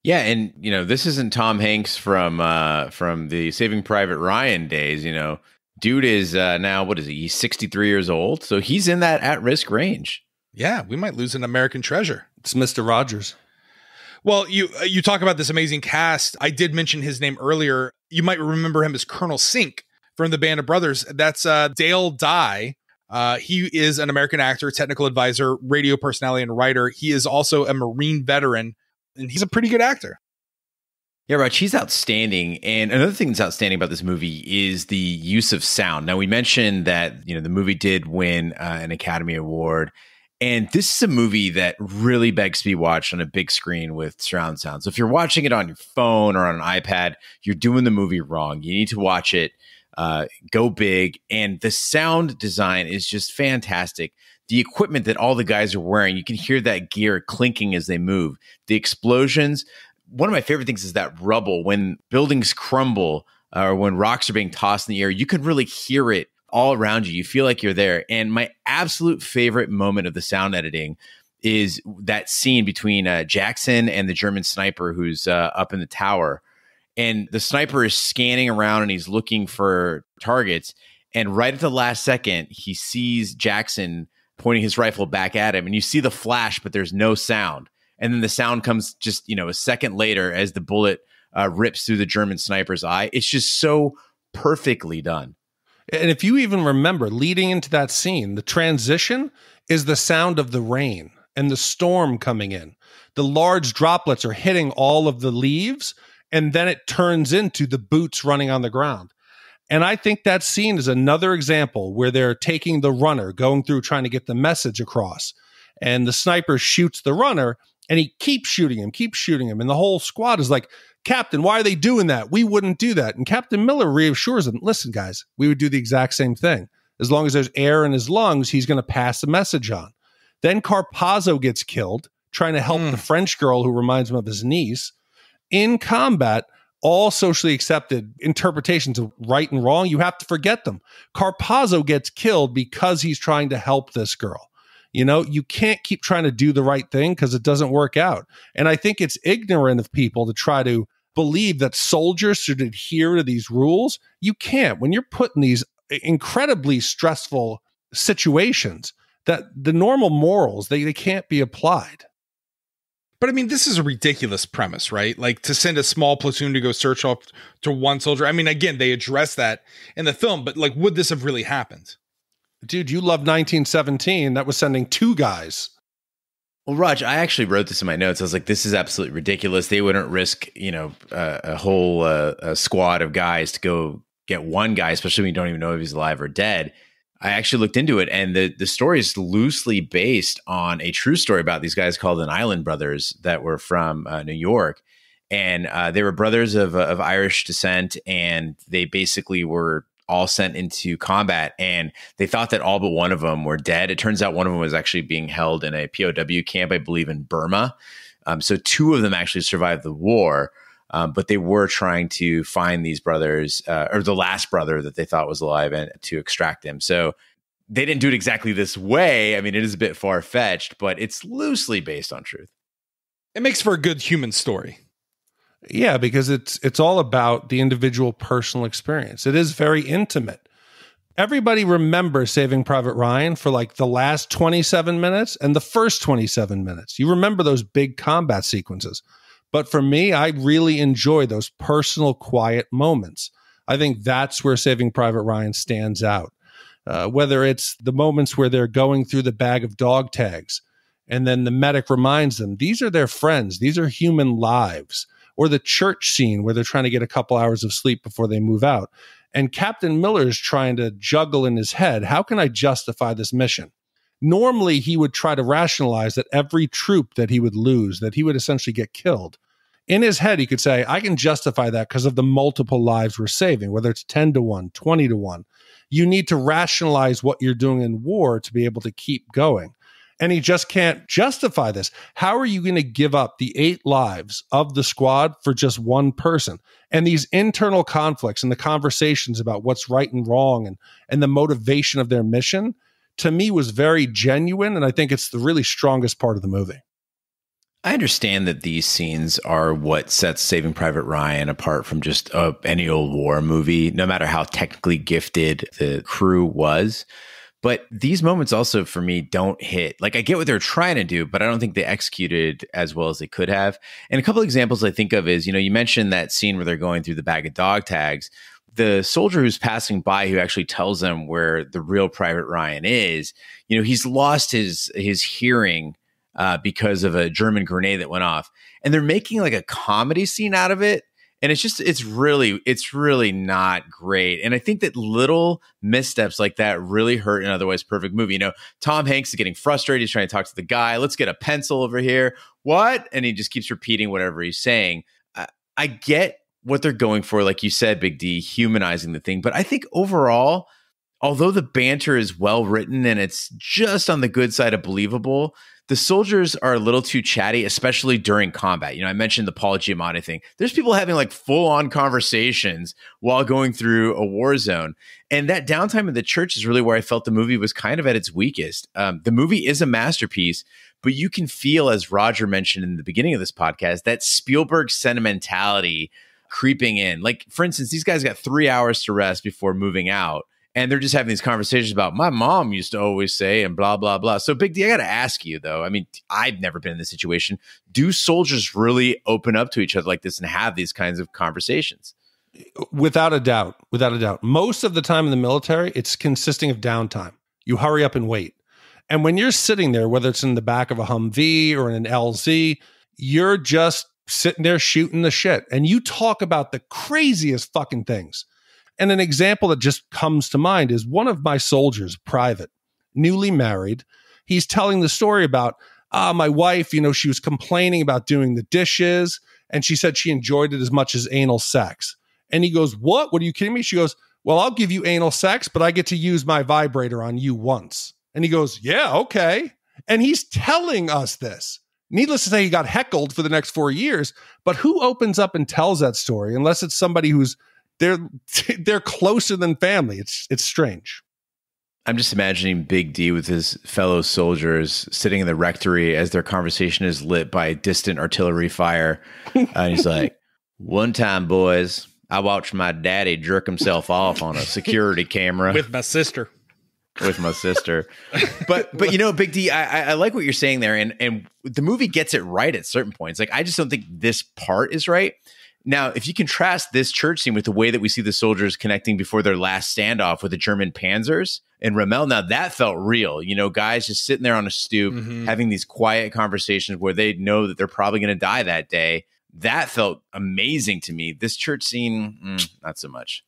Yeah, and you know this isn't Tom Hanks from uh, from the Saving Private Ryan days. You know dude is uh, now what is he? He's 63 years old, so he's in that at-risk range. Yeah, we might lose an American treasure. It's Mister Rogers. Well, you uh, you talk about this amazing cast. I did mention his name earlier. You might remember him as Colonel Sink from the Band of Brothers. That's uh, Dale Dye. Uh, he is an American actor, technical advisor, radio personality, and writer. He is also a Marine veteran, and he's a pretty good actor. Yeah, right. She's outstanding. And another thing that's outstanding about this movie is the use of sound. Now, we mentioned that you know the movie did win uh, an Academy Award, and this is a movie that really begs to be watched on a big screen with surround sound. So, if you're watching it on your phone or on an iPad, you're doing the movie wrong. You need to watch it. Uh, go big, and the sound design is just fantastic the equipment that all the guys are wearing. You can hear that gear clinking as they move. The explosions, one of my favorite things is that rubble when buildings crumble uh, or when rocks are being tossed in the air, you can really hear it all around you. You feel like you're there. And my absolute favorite moment of the sound editing is that scene between uh, Jackson and the German sniper who's uh, up in the tower. And the sniper is scanning around and he's looking for targets. And right at the last second, he sees Jackson pointing his rifle back at him. And you see the flash, but there's no sound and then the sound comes just you know a second later as the bullet uh, rips through the German sniper's eye. It's just so perfectly done. And if you even remember, leading into that scene, the transition is the sound of the rain and the storm coming in. The large droplets are hitting all of the leaves, and then it turns into the boots running on the ground. And I think that scene is another example where they're taking the runner, going through trying to get the message across, and the sniper shoots the runner, and he keeps shooting him, keeps shooting him. And the whole squad is like, Captain, why are they doing that? We wouldn't do that. And Captain Miller reassures them, listen, guys, we would do the exact same thing. As long as there's air in his lungs, he's going to pass the message on. Then Carpazzo gets killed, trying to help mm. the French girl who reminds him of his niece. In combat, all socially accepted interpretations of right and wrong, you have to forget them. Carpazzo gets killed because he's trying to help this girl. You know, you can't keep trying to do the right thing because it doesn't work out. And I think it's ignorant of people to try to believe that soldiers should adhere to these rules. You can't. When you're put in these incredibly stressful situations, that the normal morals they, they can't be applied. But I mean, this is a ridiculous premise, right? Like to send a small platoon to go search off to one soldier. I mean, again, they address that in the film, but like, would this have really happened? dude, you love 1917. That was sending two guys. Well, Raj, I actually wrote this in my notes. I was like, this is absolutely ridiculous. They wouldn't risk, you know, uh, a whole uh, a squad of guys to go get one guy, especially when you don't even know if he's alive or dead. I actually looked into it, and the the story is loosely based on a true story about these guys called the Island Brothers that were from uh, New York, and uh, they were brothers of uh, of Irish descent, and they basically were all sent into combat and they thought that all but one of them were dead. It turns out one of them was actually being held in a POW camp, I believe, in Burma. Um, so two of them actually survived the war. Um, but they were trying to find these brothers uh, or the last brother that they thought was alive and to extract him. So they didn't do it exactly this way. I mean, it is a bit far fetched, but it's loosely based on truth. It makes for a good human story. Yeah, because it's it's all about the individual personal experience. It is very intimate. Everybody remembers Saving Private Ryan for like the last 27 minutes and the first 27 minutes. You remember those big combat sequences. But for me, I really enjoy those personal quiet moments. I think that's where Saving Private Ryan stands out. Uh, whether it's the moments where they're going through the bag of dog tags and then the medic reminds them these are their friends, these are human lives or the church scene where they're trying to get a couple hours of sleep before they move out. And Captain Miller is trying to juggle in his head how can I justify this mission? Normally, he would try to rationalize that every troop that he would lose, that he would essentially get killed. In his head, he could say, I can justify that because of the multiple lives we're saving, whether it's 10 to 1, 20 to 1. You need to rationalize what you're doing in war to be able to keep going and he just can't justify this. How are you going to give up the eight lives of the squad for just one person? And these internal conflicts and the conversations about what's right and wrong and, and the motivation of their mission to me was very genuine. And I think it's the really strongest part of the movie. I understand that these scenes are what sets Saving Private Ryan apart from just uh, any old war movie, no matter how technically gifted the crew was. But these moments also for me don't hit. Like I get what they're trying to do, but I don't think they executed as well as they could have. And a couple examples I think of is, you know, you mentioned that scene where they're going through the bag of dog tags. The soldier who's passing by who actually tells them where the real Private Ryan is, you know, he's lost his his hearing uh, because of a German grenade that went off. And they're making like a comedy scene out of it and it's just it's really it's really not great and i think that little missteps like that really hurt an otherwise perfect movie you know tom hanks is getting frustrated he's trying to talk to the guy let's get a pencil over here what and he just keeps repeating whatever he's saying i, I get what they're going for like you said big d humanizing the thing but i think overall although the banter is well written and it's just on the good side of believable the soldiers are a little too chatty, especially during combat. You know, I mentioned the Paul Giamatti thing. There's people having like full on conversations while going through a war zone. And that downtime in the church is really where I felt the movie was kind of at its weakest. Um, the movie is a masterpiece, but you can feel, as Roger mentioned in the beginning of this podcast, that Spielberg sentimentality creeping in. Like, for instance, these guys got three hours to rest before moving out and they're just having these conversations about my mom used to always say and blah blah blah. So big D, I got to ask you though. I mean, I've never been in this situation. Do soldiers really open up to each other like this and have these kinds of conversations? Without a doubt, without a doubt. Most of the time in the military, it's consisting of downtime. You hurry up and wait. And when you're sitting there, whether it's in the back of a Humvee or in an LZ, you're just sitting there shooting the shit. And you talk about the craziest fucking things and an example that just comes to mind is one of my soldiers, private, newly married. He's telling the story about ah, uh, my wife, you know, she was complaining about doing the dishes, and she said she enjoyed it as much as anal sex. And he goes, What? What are you kidding me? She goes, Well, I'll give you anal sex, but I get to use my vibrator on you once. And he goes, Yeah, okay. And he's telling us this. Needless to say, he got heckled for the next four years. But who opens up and tells that story unless it's somebody who's they're they're closer than family. It's it's strange. I'm just imagining Big D with his fellow soldiers sitting in the rectory as their conversation is lit by distant artillery fire. and he's like, "One time, boys, I watched my daddy jerk himself off on a security camera with my sister." with my sister. But but you know, Big D, I, I like what you're saying there, and and the movie gets it right at certain points. Like I just don't think this part is right. Now, if you contrast this church scene with the way that we see the soldiers connecting before their last standoff with the German panzers and Rommel, now that felt real. You know, guys just sitting there on a stoop mm-hmm. having these quiet conversations where they know that they're probably going to die that day. That felt amazing to me. This church scene, mm, not so much.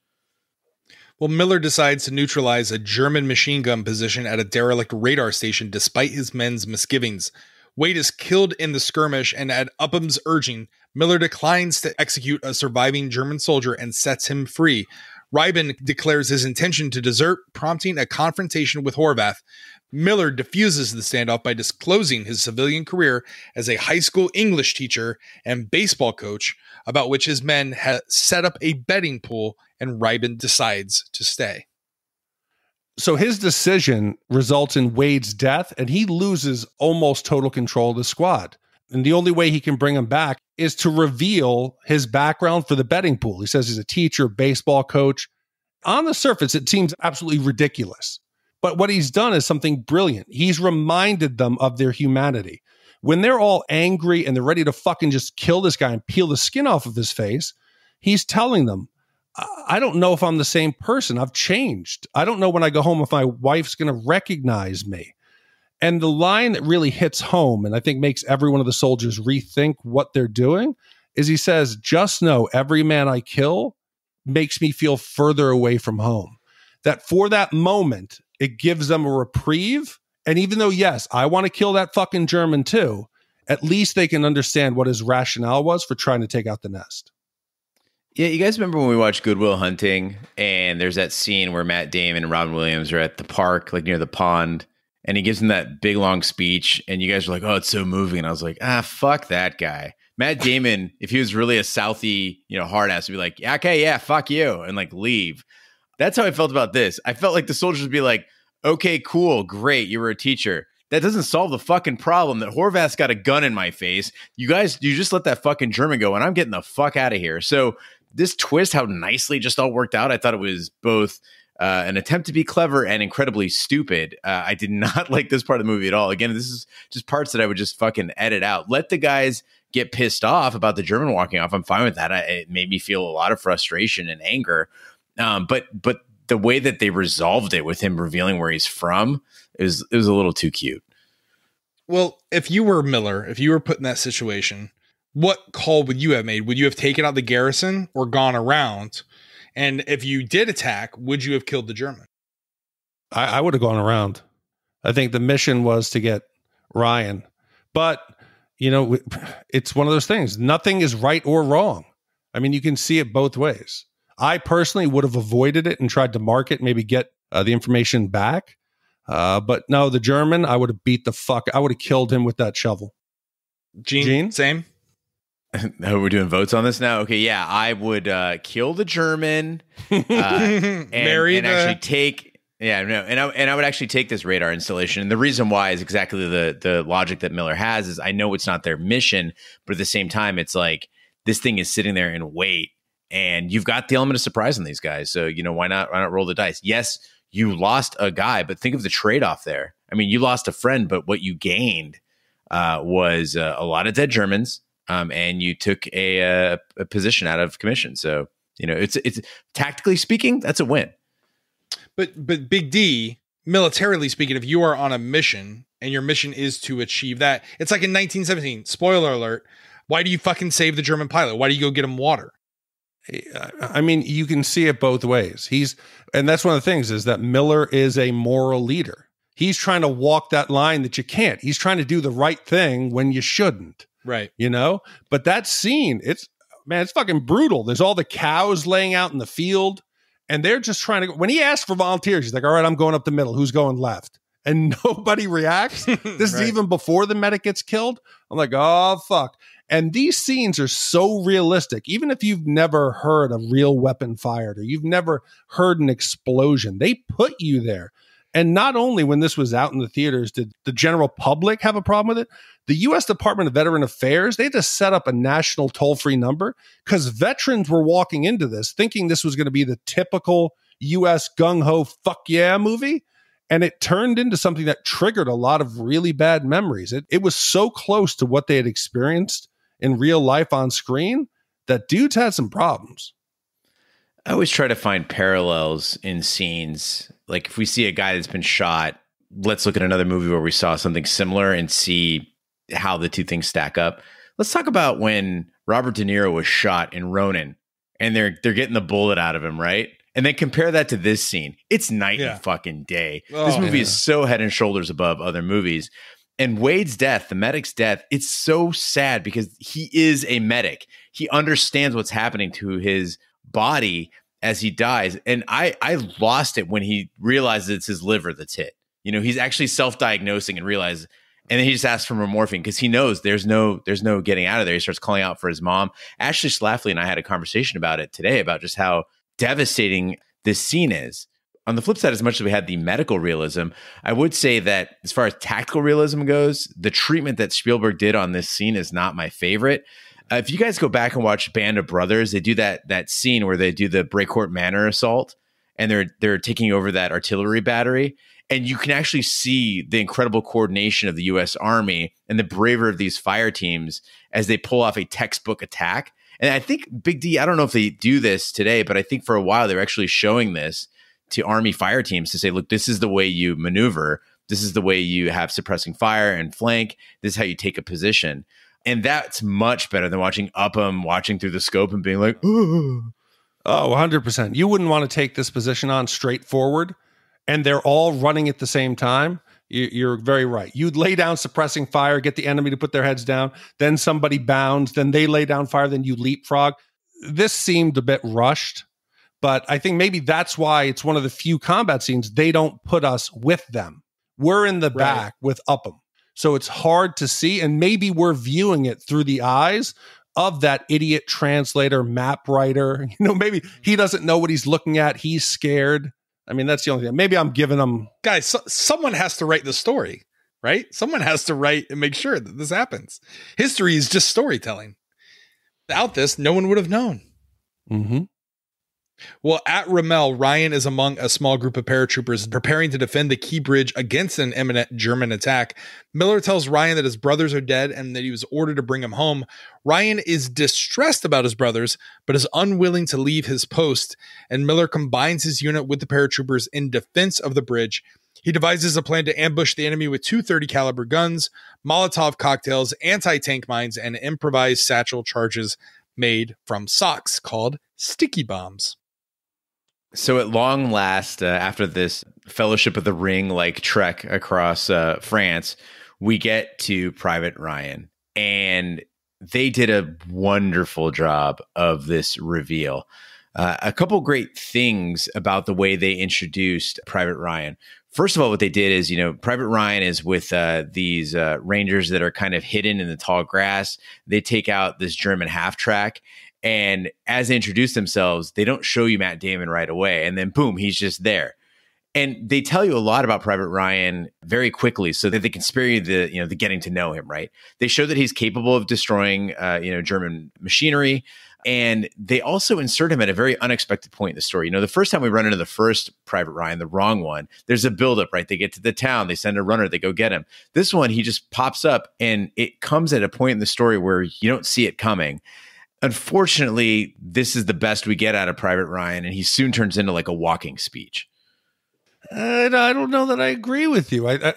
Well, Miller decides to neutralize a German machine gun position at a derelict radar station despite his men's misgivings. Wade is killed in the skirmish, and at Upham's urging, Miller declines to execute a surviving German soldier and sets him free. Ryben declares his intention to desert, prompting a confrontation with Horvath. Miller defuses the standoff by disclosing his civilian career as a high school English teacher and baseball coach, about which his men set up a betting pool, and Ryben decides to stay so his decision results in Wade's death, and he loses almost total control of the squad. And the only way he can bring him back is to reveal his background for the betting pool. He says he's a teacher, baseball coach. On the surface, it seems absolutely ridiculous. But what he's done is something brilliant. He's reminded them of their humanity. When they're all angry and they're ready to fucking just kill this guy and peel the skin off of his face, he's telling them, I don't know if I'm the same person. I've changed. I don't know when I go home if my wife's going to recognize me. And the line that really hits home and I think makes every one of the soldiers rethink what they're doing is he says, Just know every man I kill makes me feel further away from home. That for that moment, it gives them a reprieve. And even though, yes, I want to kill that fucking German too, at least they can understand what his rationale was for trying to take out the nest. Yeah, you guys remember when we watched Goodwill Hunting and there's that scene where Matt Damon and Robin Williams are at the park, like near the pond, and he gives them that big long speech, and you guys were like, Oh, it's so moving. And I was like, Ah, fuck that guy. Matt Damon, if he was really a southy, you know, hard ass, would be like, yeah, okay, yeah, fuck you, and like leave. That's how I felt about this. I felt like the soldiers would be like, okay, cool, great, you were a teacher. That doesn't solve the fucking problem that Horvath has got a gun in my face. You guys, you just let that fucking German go, and I'm getting the fuck out of here. So this twist, how nicely just all worked out. I thought it was both uh, an attempt to be clever and incredibly stupid. Uh, I did not like this part of the movie at all. Again, this is just parts that I would just fucking edit out. Let the guys get pissed off about the German walking off. I'm fine with that. I, it made me feel a lot of frustration and anger. Um, but but the way that they resolved it with him revealing where he's from is it was a little too cute. Well, if you were Miller, if you were put in that situation, what call would you have made? Would you have taken out the garrison or gone around? And if you did attack, would you have killed the German? I, I would have gone around. I think the mission was to get Ryan, but you know, it's one of those things. Nothing is right or wrong. I mean, you can see it both ways. I personally would have avoided it and tried to mark it, maybe get uh, the information back. Uh, but no, the German, I would have beat the fuck. I would have killed him with that shovel. Gene, Gene? same. Oh, we're doing votes on this now. Okay, yeah, I would uh, kill the German, uh, and, Marry and the- actually take. Yeah, no, and I and I would actually take this radar installation. And the reason why is exactly the the logic that Miller has is I know it's not their mission, but at the same time, it's like this thing is sitting there in wait, and you've got the element of surprise on these guys. So you know why not why not roll the dice? Yes, you lost a guy, but think of the trade off there. I mean, you lost a friend, but what you gained uh, was uh, a lot of dead Germans um, and you took a, a, uh, a position out of commission. So you know, it's it's tactically speaking, that's a win. But but Big D, militarily speaking, if you are on a mission and your mission is to achieve that, it's like in 1917. Spoiler alert. Why do you fucking save the German pilot? Why do you go get him water? I mean, you can see it both ways. He's, and that's one of the things is that Miller is a moral leader. He's trying to walk that line that you can't. He's trying to do the right thing when you shouldn't. Right. You know? But that scene, it's man, it's fucking brutal. There's all the cows laying out in the field, and they're just trying to go. When he asked for volunteers, he's like, all right, I'm going up the middle. Who's going left? And nobody reacts. This right. is even before the medic gets killed. I'm like, oh fuck. And these scenes are so realistic. Even if you've never heard a real weapon fired or you've never heard an explosion, they put you there. And not only when this was out in the theaters did the general public have a problem with it, the U.S. Department of Veteran Affairs, they had to set up a national toll free number because veterans were walking into this thinking this was going to be the typical U.S. gung ho fuck yeah movie. And it turned into something that triggered a lot of really bad memories. It, it was so close to what they had experienced in real life on screen that dudes had some problems. I always try to find parallels in scenes. Like if we see a guy that's been shot, let's look at another movie where we saw something similar and see how the two things stack up. Let's talk about when Robert De Niro was shot in Ronin and they're they're getting the bullet out of him, right? And then compare that to this scene. It's night yeah. and fucking day. Oh, this movie yeah. is so head and shoulders above other movies. And Wade's death, the medic's death, it's so sad because he is a medic. He understands what's happening to his body as he dies. And I I lost it when he realizes it's his liver that's hit. You know, he's actually self-diagnosing and realizes and then he just asks for more morphine because he knows there's no there's no getting out of there. He starts calling out for his mom. Ashley Schlafly and I had a conversation about it today about just how devastating this scene is. On the flip side, as much as we had the medical realism, I would say that as far as tactical realism goes, the treatment that Spielberg did on this scene is not my favorite. Uh, if you guys go back and watch Band of Brothers, they do that that scene where they do the Breakcourt Manor assault, and they're they're taking over that artillery battery and you can actually see the incredible coordination of the U.S. Army and the bravery of these fire teams as they pull off a textbook attack. And I think Big D, I don't know if they do this today, but I think for a while they're actually showing this to Army fire teams to say, look, this is the way you maneuver. This is the way you have suppressing fire and flank. This is how you take a position. And that's much better than watching Upham watching through the scope and being like, Ooh. oh, 100%. You wouldn't want to take this position on straightforward and they're all running at the same time, you're very right. You'd lay down suppressing fire, get the enemy to put their heads down, then somebody bounds, then they lay down fire, then you leapfrog. This seemed a bit rushed, but I think maybe that's why it's one of the few combat scenes they don't put us with them. We're in the right. back with Upham. So it's hard to see, and maybe we're viewing it through the eyes of that idiot translator, map writer. You know, maybe he doesn't know what he's looking at. He's scared. I mean, that's the only thing. Maybe I'm giving them guys. So, someone has to write the story, right? Someone has to write and make sure that this happens. History is just storytelling. Without this, no one would have known. Mm-hmm. Well, at Ramel, Ryan is among a small group of paratroopers preparing to defend the key bridge against an imminent German attack. Miller tells Ryan that his brothers are dead and that he was ordered to bring him home. Ryan is distressed about his brothers, but is unwilling to leave his post, and Miller combines his unit with the paratroopers in defense of the bridge. He devises a plan to ambush the enemy with two 30 caliber guns, Molotov cocktails, anti-tank mines, and improvised satchel charges made from socks called sticky bombs. So at long last, uh, after this Fellowship of the Ring like trek across uh, France, we get to Private Ryan, and they did a wonderful job of this reveal. Uh, a couple great things about the way they introduced Private Ryan. First of all, what they did is, you know, Private Ryan is with uh, these uh, Rangers that are kind of hidden in the tall grass. They take out this German half track and as they introduce themselves, they don't show you Matt Damon right away. And then boom, he's just there. And they tell you a lot about Private Ryan very quickly so that they can spare you the, you know, the getting to know him, right? They show that he's capable of destroying, uh, you know, German machinery. And they also insert him at a very unexpected point in the story. You know, the first time we run into the first Private Ryan, the wrong one, there's a buildup, right? They get to the town, they send a runner, they go get him. This one, he just pops up and it comes at a point in the story where you don't see it coming unfortunately, this is the best we get out of Private Ryan, and he soon turns into like a walking speech. And I don't know that I agree with you. I, I,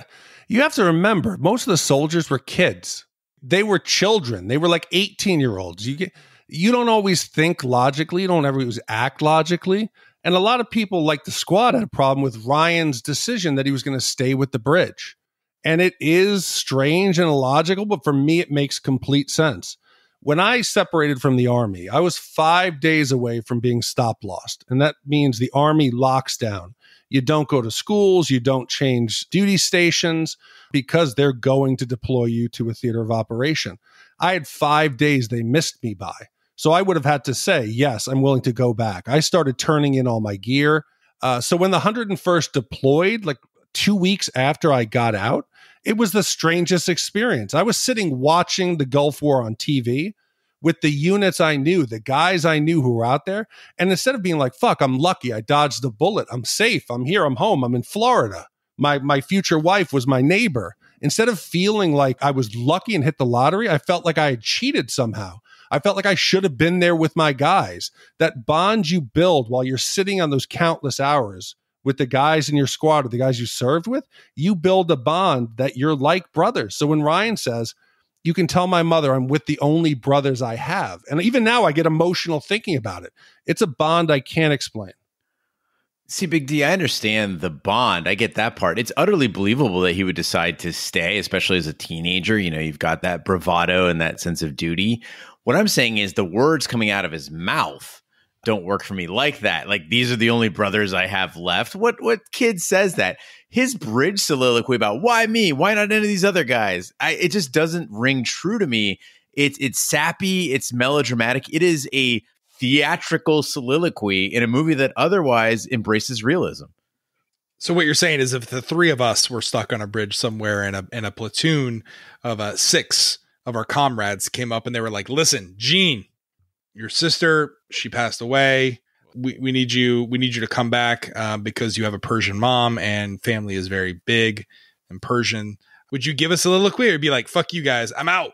you have to remember, most of the soldiers were kids. They were children. They were like eighteen year olds. You get, you don't always think logically. You don't ever act logically. And a lot of people, like the squad, had a problem with Ryan's decision that he was going to stay with the bridge. And it is strange and illogical, but for me, it makes complete sense when I separated from the Army, I was five days away from being stop lost. And that means the Army locks down. You don't go to schools, you don't change duty stations because they're going to deploy you to a theater of operation. I had five days they missed me by. So I would have had to say, yes, I'm willing to go back. I started turning in all my gear. Uh, so when the 101st deployed, like two weeks after I got out, it was the strangest experience. I was sitting watching the Gulf War on TV with the units I knew, the guys I knew who were out there. And instead of being like, fuck, I'm lucky, I dodged the bullet, I'm safe, I'm here, I'm home, I'm in Florida. My my future wife was my neighbor. Instead of feeling like I was lucky and hit the lottery, I felt like I had cheated somehow. I felt like I should have been there with my guys. That bond you build while you're sitting on those countless hours with the guys in your squad or the guys you served with, you build a bond that you're like brothers. So when Ryan says, you can tell my mother I'm with the only brothers I have. And even now I get emotional thinking about it. It's a bond I can't explain. See, Big D, I understand the bond. I get that part. It's utterly believable that he would decide to stay, especially as a teenager. You know, you've got that bravado and that sense of duty. What I'm saying is the words coming out of his mouth don't work for me like that. Like these are the only brothers I have left. What what kid says that? His bridge soliloquy about why me? Why not any of these other guys? I, it just doesn't ring true to me. It's it's sappy, it's melodramatic. It is a theatrical soliloquy in a movie that otherwise embraces realism. So what you're saying is if the three of us were stuck on a bridge somewhere and a and a platoon of uh, six of our comrades came up and they were like, "Listen, Gene, your sister she passed away we, we need you we need you to come back uh, because you have a persian mom and family is very big and persian would you give us a little queer? be like fuck you guys i'm out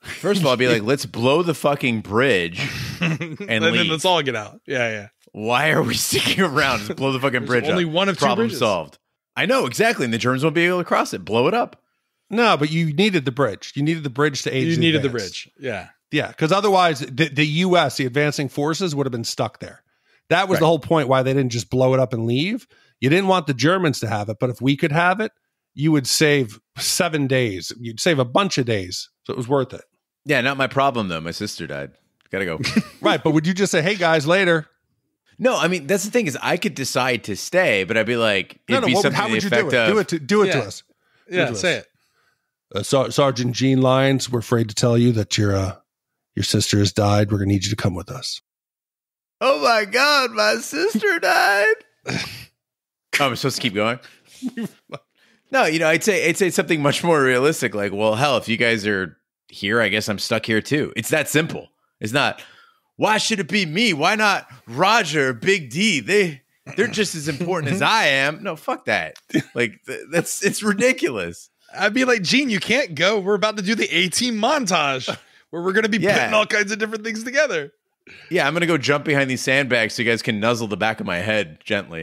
first of all i'd be like let's blow the fucking bridge and, and then let's all get out yeah yeah why are we sticking around just blow the fucking bridge only up. one of problem two bridges. solved i know exactly and the germs won't be able to cross it blow it up no but you needed the bridge you needed the bridge to aid you needed the bridge yeah yeah, because otherwise, the, the, U.S., the advancing forces, would have been stuck there. That was right. the whole point why they didn't just blow it up and leave. You didn't want the Germans to have it, but if we could have it, you would save seven days. You'd save a bunch of days. So it was worth it. Yeah, not my problem, though. My sister died. Gotta go. right, but would you just say, hey, guys, later? No, I mean that's the thing is I could decide to stay, but I'd be like, it'd no, no, be what, something how would you do it? Of, do it to do it yeah. to us. Yeah, to say us. it. Uh, Sergeant Gene Lyons, we're afraid to tell you that your uh, your sister has died. We're going to need you to come with us. Oh my God, my sister died. I'm oh, supposed to keep going. no, you know, I'd say I'd say something much more realistic. Like, well, hell, if you guys are here, I guess I'm stuck here too. It's that simple. It's not. Why should it be me? Why not Roger, Big D? They they're just as important as I am. No, fuck that. Like th- that's it's ridiculous. I'd be like, Gene, you can't go. We're about to do the A team montage. where we're going to be yeah. putting all kinds of different things together. Yeah, I'm going to go jump behind these sandbags so you guys can nuzzle the back of my head gently.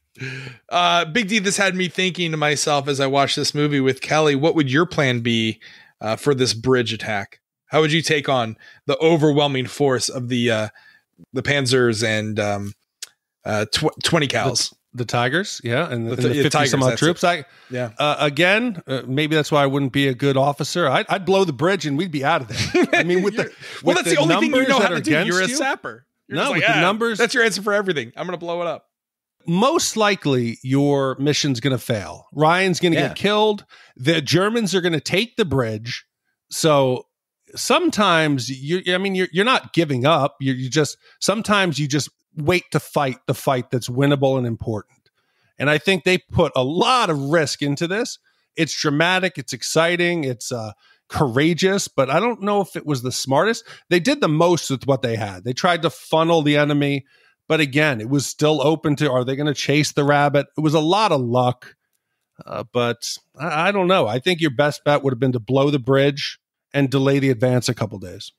uh, Big D, this had me thinking to myself as I watched this movie with Kelly, what would your plan be uh, for this bridge attack? How would you take on the overwhelming force of the uh, the Panzers and um, uh, tw- 20 cows? The Tigers, yeah, and the, the, the, Tigers, some odd troops. It. I, yeah. Uh, again, uh, maybe that's why I wouldn't be a good officer. I'd, I'd, blow the bridge and we'd be out of there. I mean, with the well, with that's the, only thing you know how to do. You're a sapper. You're no, like, with the numbers. That's your answer for everything. I'm going to blow it up. Most likely, your mission's going to fail. Ryan's going to yeah. get killed. The Germans are going to take the bridge. So sometimes you, I mean, you're, you're not giving up. You're, you just sometimes you just wait to fight the fight that's winnable and important. And I think they put a lot of risk into this. It's dramatic, it's exciting, it's uh, courageous, but I don't know if it was the smartest. They did the most with what they had. They tried to funnel the enemy, but again, it was still open to are they going to chase the rabbit? It was a lot of luck, uh, but I, I don't know. I think your best bet would have been to blow the bridge and delay the advance a couple days.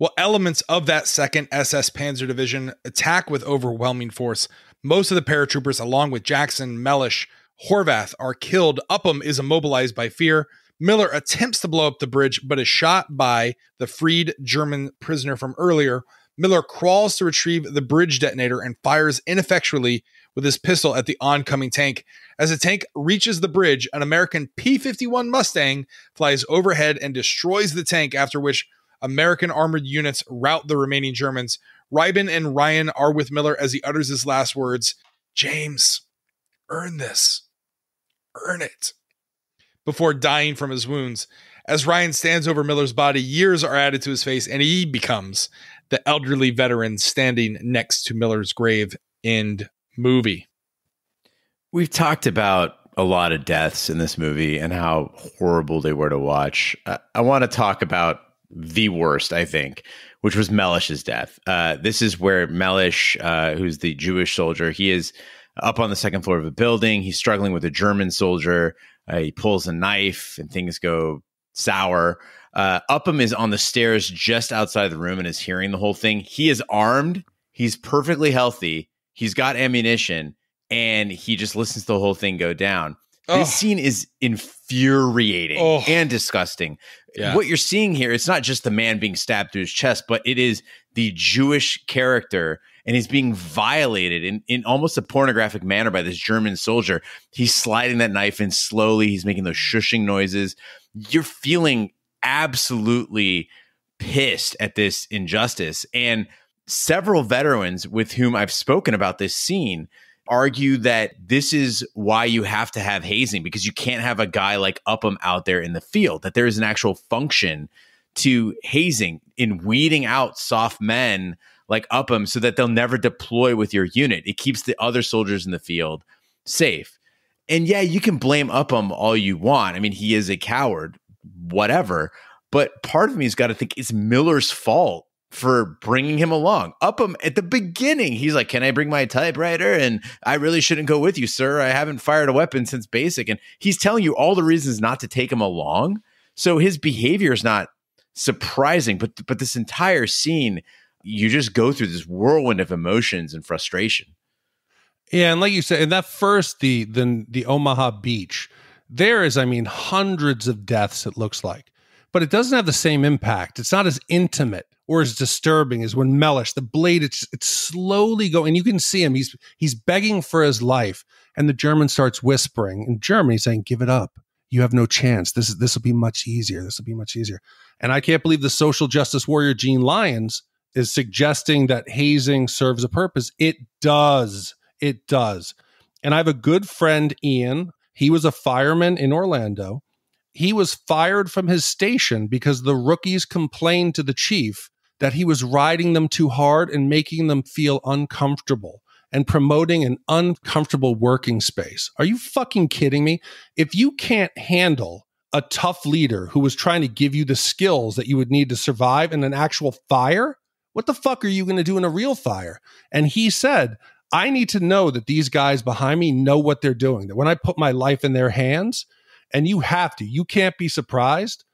Well, elements of that second SS Panzer Division attack with overwhelming force. Most of the paratroopers, along with Jackson, Mellish, Horvath, are killed. Upham is immobilized by fear. Miller attempts to blow up the bridge, but is shot by the freed German prisoner from earlier. Miller crawls to retrieve the bridge detonator and fires ineffectually with his pistol at the oncoming tank. As the tank reaches the bridge, an American P 51 Mustang flies overhead and destroys the tank, after which American armored units rout the remaining Germans. Ryben and Ryan are with Miller as he utters his last words James, earn this. Earn it. Before dying from his wounds. As Ryan stands over Miller's body, years are added to his face, and he becomes the elderly veteran standing next to Miller's grave in movie. We've talked about a lot of deaths in this movie and how horrible they were to watch. I, I want to talk about the worst, I think, which was Mellish's death. Uh, this is where Mellish, uh, who's the Jewish soldier, he is up on the second floor of a building. He's struggling with a German soldier. Uh, he pulls a knife, and things go sour. Uh, Upham is on the stairs just outside the room and is hearing the whole thing. He is armed. He's perfectly healthy. He's got ammunition, and he just listens to the whole thing go down. Oh. This scene is infuriating oh. and disgusting. Yeah. What you're seeing here, it's not just the man being stabbed through his chest, but it is the Jewish character and he's being violated in, in almost a pornographic manner by this German soldier. He's sliding that knife in slowly, he's making those shushing noises. You're feeling absolutely pissed at this injustice. And several veterans with whom I've spoken about this scene argue that this is why you have to have hazing because you can't have a guy like Upham out there in the field, that there is an actual function to hazing in weeding out soft men like Upham so that they'll never deploy with your unit. It keeps the other soldiers in the field safe. And yeah, you can blame Upham all you want. I mean, he is a coward, whatever. But part of me has got to think it's Miller's fault for bringing him along. up him at the beginning, he's like, "Can I bring my typewriter?" And I really shouldn't go with you, sir. I haven't fired a weapon since basic, and he's telling you all the reasons not to take him along. So his behavior is not surprising, but but this entire scene, you just go through this whirlwind of emotions and frustration. Yeah, and like you said, in that first the the the Omaha Beach, there is, I mean, hundreds of deaths. It looks like, but it doesn't have the same impact. It's not as intimate or is disturbing is when Mellish, the blade, it's it's slowly going. You can see him. He's he's begging for his life, and the German starts whispering in German. He's saying, "Give it up. You have no chance. This is this will be much easier. This will be much easier." And I can't believe the social justice warrior Gene Lyons is suggesting that hazing serves a purpose. It does. It does. And I have a good friend, Ian. He was a fireman in Orlando he was fired from his station because the rookies complained to the chief that he was riding them too hard and making them feel uncomfortable and promoting an uncomfortable working space. Are you fucking kidding me? If you can't handle a tough leader who was trying to give you the skills that you would need to survive in an actual fire, what the fuck are you going to do in a real fire? And he said, I need to know that these guys behind me know what they're doing, that when I put my life in their hands, and you have to, you can't be surprised,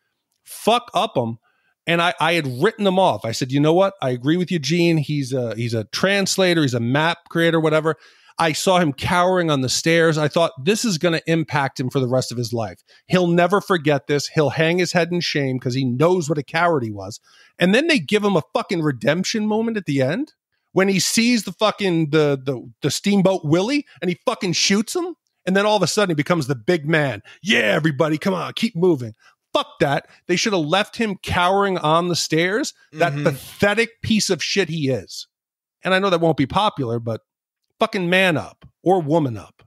fuck up them and I, I had written them off. I said, you know what? I agree with you, Gene. He's a he's a translator. He's a map creator, whatever. I saw him cowering on the stairs. I thought this is going to impact him for the rest of his life. He'll never forget this. He'll hang his head in shame because he knows what a coward he was. And then they give him a fucking redemption moment at the end when he sees the fucking the the, the steamboat Willie and he fucking shoots him. And then all of a sudden he becomes the big man. Yeah, everybody, come on, keep moving fuck that. They should have left him cowering on the stairs. That mm-hmm. pathetic piece of shit he is. And I know that won't be popular, but fucking man up or woman up.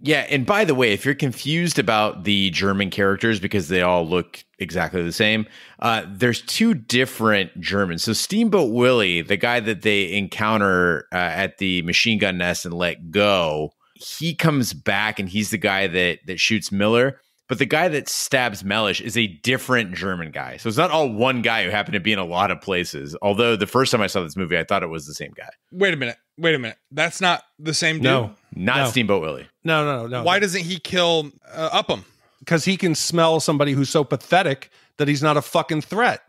Yeah, and by the way, if you're confused about the German characters because they all look exactly the same, uh, there's two different Germans. So Steamboat Willie, the guy that they encounter uh, at the machine gun nest and let go, he comes back and he's the guy that that shoots Miller. But the guy that stabs Mellish is a different German guy. So it's not all one guy who happened to be in a lot of places. Although the first time I saw this movie, I thought it was the same guy. Wait a minute. Wait a minute. That's not the same dude. No, not no. Steamboat Willie. No, no, no. Why doesn't he kill uh, Upham? Because he can smell somebody who's so pathetic that he's not a fucking threat.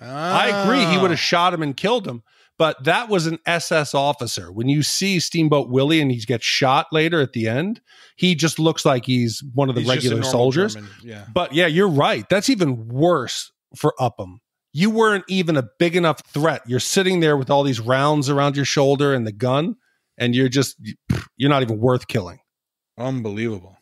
Oh. I agree. He would have ah. shot him and killed him. But that was an SS officer. When you see Steamboat Willie and he gets shot later at the end, he just looks like he's one of the he's regular soldiers. yeah. But yeah, you're right. That's even worse for Upham. You weren't even a big enough threat. You're sitting there with all these rounds around your shoulder and the gun, and you're just, you're not even worth killing. Unbelievable.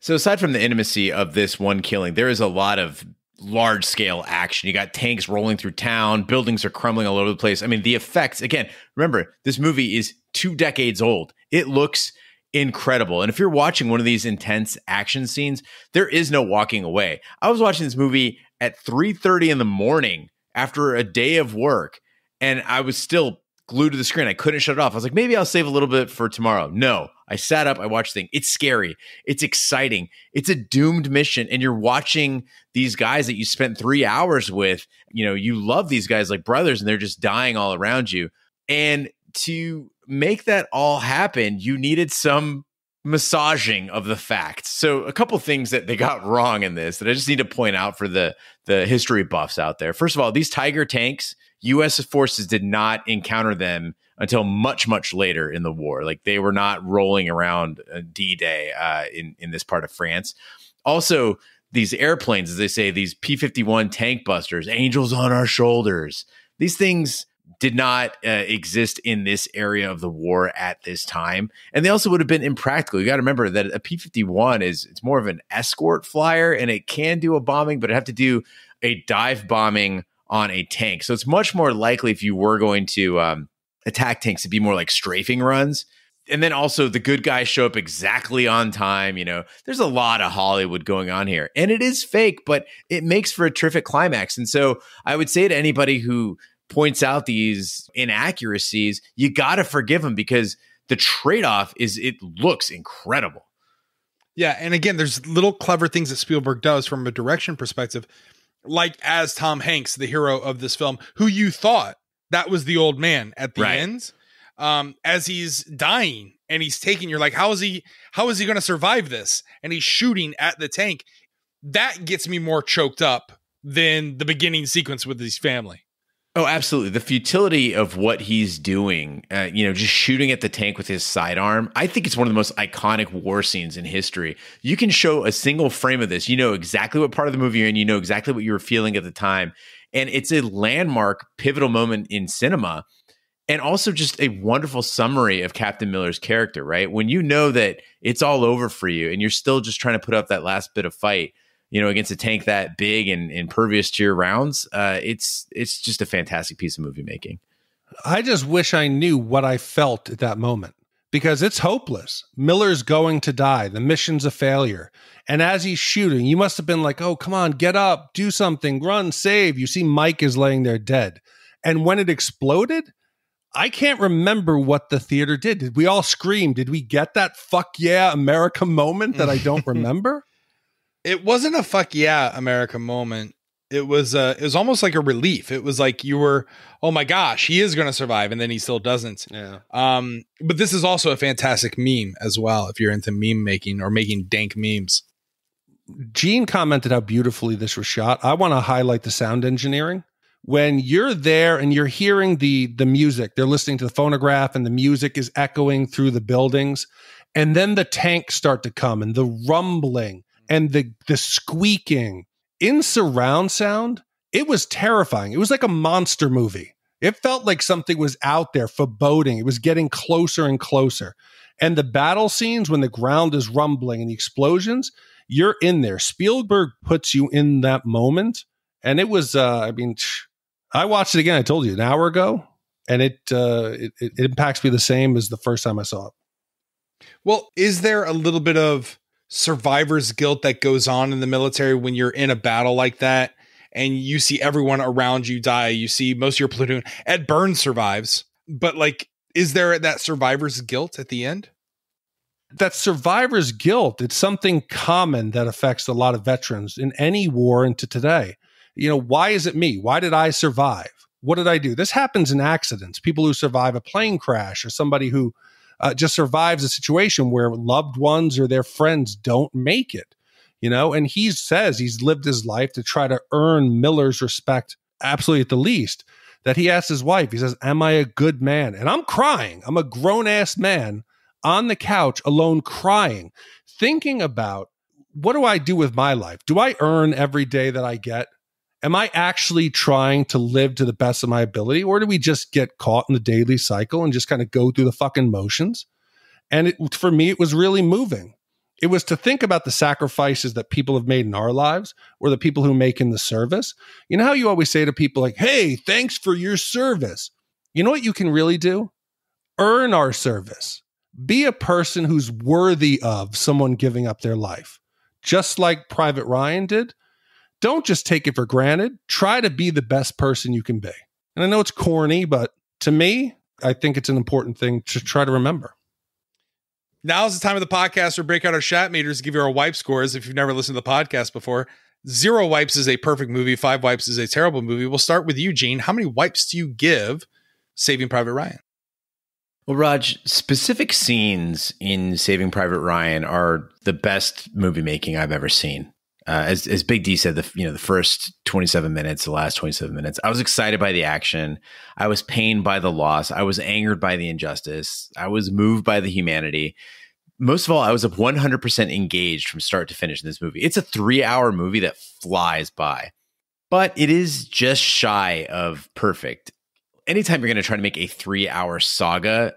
So, aside from the intimacy of this one killing, there is a lot of large scale action. You got tanks rolling through town, buildings are crumbling all over the place. I mean, the effects, again, remember, this movie is two decades old. It looks incredible. And if you're watching one of these intense action scenes, there is no walking away. I was watching this movie at 3:30 in the morning after a day of work, and I was still glued to the screen. I couldn't shut it off. I was like, maybe I'll save a little bit for tomorrow. No, I sat up, I watched thing. It's scary. It's exciting. It's a doomed mission. And you're watching these guys that you spent three hours with. You know, you love these guys like brothers and they're just dying all around you. And to make that all happen, you needed some massaging of the facts. So a couple things that they got wrong in this that I just need to point out for the the history buffs out there. First of all, these tiger tanks U.S. forces did not encounter them until much, much later in the war. Like they were not rolling around uh, D Day uh, in in this part of France. Also, these airplanes, as they say, these P fifty one tank busters, angels on our shoulders. These things did not uh, exist in this area of the war at this time, and they also would have been impractical. You got to remember that a P fifty one is it's more of an escort flyer, and it can do a bombing, but it have to do a dive bombing on a tank. So it's much more likely if you were going to um, attack tanks to be more like strafing runs. And then also the good guys show up exactly on time. You know, there's a lot of Hollywood going on here. And it is fake, but it makes for a terrific climax. And so I would say to anybody who points out these inaccuracies, you got to forgive them because the trade off is it looks incredible. Yeah. And again, there's little clever things that Spielberg does from a direction perspective like as Tom Hanks, the hero of this film, who you thought that was the old man at the right. end, um, as he's dying and he's taking, you're like, how is he, how is he going to survive this? And he's shooting at the tank. That gets me more choked up than the beginning sequence with his family. Oh, absolutely. The futility of what he's doing, uh, you know, just shooting at the tank with his sidearm, I think it's one of the most iconic war scenes in history. You can show a single frame of this. You know exactly what part of the movie you're in, you know exactly what you were feeling at the time. And it's a landmark, pivotal moment in cinema. And also just a wonderful summary of Captain Miller's character, right? When you know that it's all over for you and you're still just trying to put up that last bit of fight you know, against a tank that big and impervious to your rounds, uh, it's it's just a fantastic piece of movie making. I just wish I knew what I felt at that moment because it's hopeless. Miller's going to die. The mission's a failure. And as he's shooting, you must have been like, oh, come on, get up, do something, run, save. You see, Mike is laying there dead. And when it exploded, I can't remember what the theater did. Did we all scream? Did we get that fuck yeah America moment that I don't remember? it wasn't a fuck yeah America moment. It was uh, it was almost like a relief. It was like you were, oh my gosh, he is going to survive, and then he still doesn't. Yeah. Um, but this is also a fantastic meme as well. If you're into meme making or making dank memes, Gene commented how beautifully this was shot. I want to highlight the sound engineering. When you're there and you're hearing the the music, they're listening to the phonograph, and the music is echoing through the buildings, and then the tanks start to come and the rumbling and the the squeaking in surround sound, it was terrifying. It was like a monster movie. It felt like something was out there foreboding. It was getting closer and closer. And the battle scenes when the ground is rumbling and the explosions, you're in there. Spielberg puts you in that moment. And it was uh, I mean, I watched it again, I told you, an hour ago, and it uh it, it impacts me the same as the first time I saw it. Well, is there a little bit of survivor's guilt that goes on in the military when you're in a battle like that and you see everyone around you die. You see most of your platoon. Ed Burns survives, but like, is there that survivor's guilt at the end? That survivor's guilt, it's something common that affects a lot of veterans in any war into today. You know, why is it me? Why did I survive? What did I do? This happens in accidents. People who survive a plane crash or somebody who uh, just survives a situation where loved ones or their friends don't make it, you know? And he says he's lived his life to try to earn Miller's respect, absolutely at the least. That he asks his wife, he says, Am I a good man? And I'm crying. I'm a grown ass man on the couch alone crying, thinking about what do I do with my life? Do I earn every day that I get? am I actually trying to live to the best of my ability? Or do we just get caught in the daily cycle and just kind of go through the fucking motions? And it, for me, it was really moving. It was to think about the sacrifices that people have made in our lives or the people who make in the service. You know how you always say to people, like, hey, thanks for your service. You know what you can really do? Earn our service. Be a person who's worthy of someone giving up their life, just like Private Ryan did don't just take it for granted. Try to be the best person you can be. And I know it's corny, but to me, I think it's an important thing to try to remember. Now is the time of the podcast to break out our shot meters, give you our wipe scores. If you've never listened to the podcast before, zero wipes is a perfect movie, five wipes is a terrible movie. We'll start with you, Gene. How many wipes do you give Saving Private Ryan? Well, Raj, specific scenes in Saving Private Ryan are the best movie making I've ever seen uh, as as Big D said, the you know the first 27 minutes, the last 27 minutes, I was excited by the action. I was pained by the loss. I was angered by the injustice. I was moved by the humanity. Most of all, I was up 100% engaged from start to finish in this movie. It's a three hour movie that flies by, but it is just shy of perfect. Anytime you're going to try to make a three hour saga,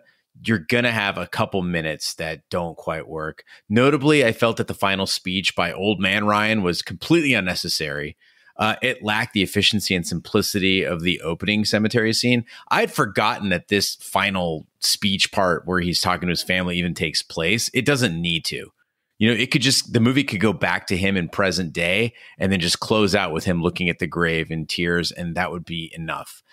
you're going to have a couple minutes that don't quite work. Notably, I felt that the final speech by Old Man Ryan was completely unnecessary. Uh, it lacked the efficiency and simplicity of the opening cemetery scene. I'd forgotten that this final speech part where he's talking to his family even takes place. It doesn't need to. You know, it could just, the movie could go back to him in present day and then just close out with him looking at the grave in tears, and that would be enough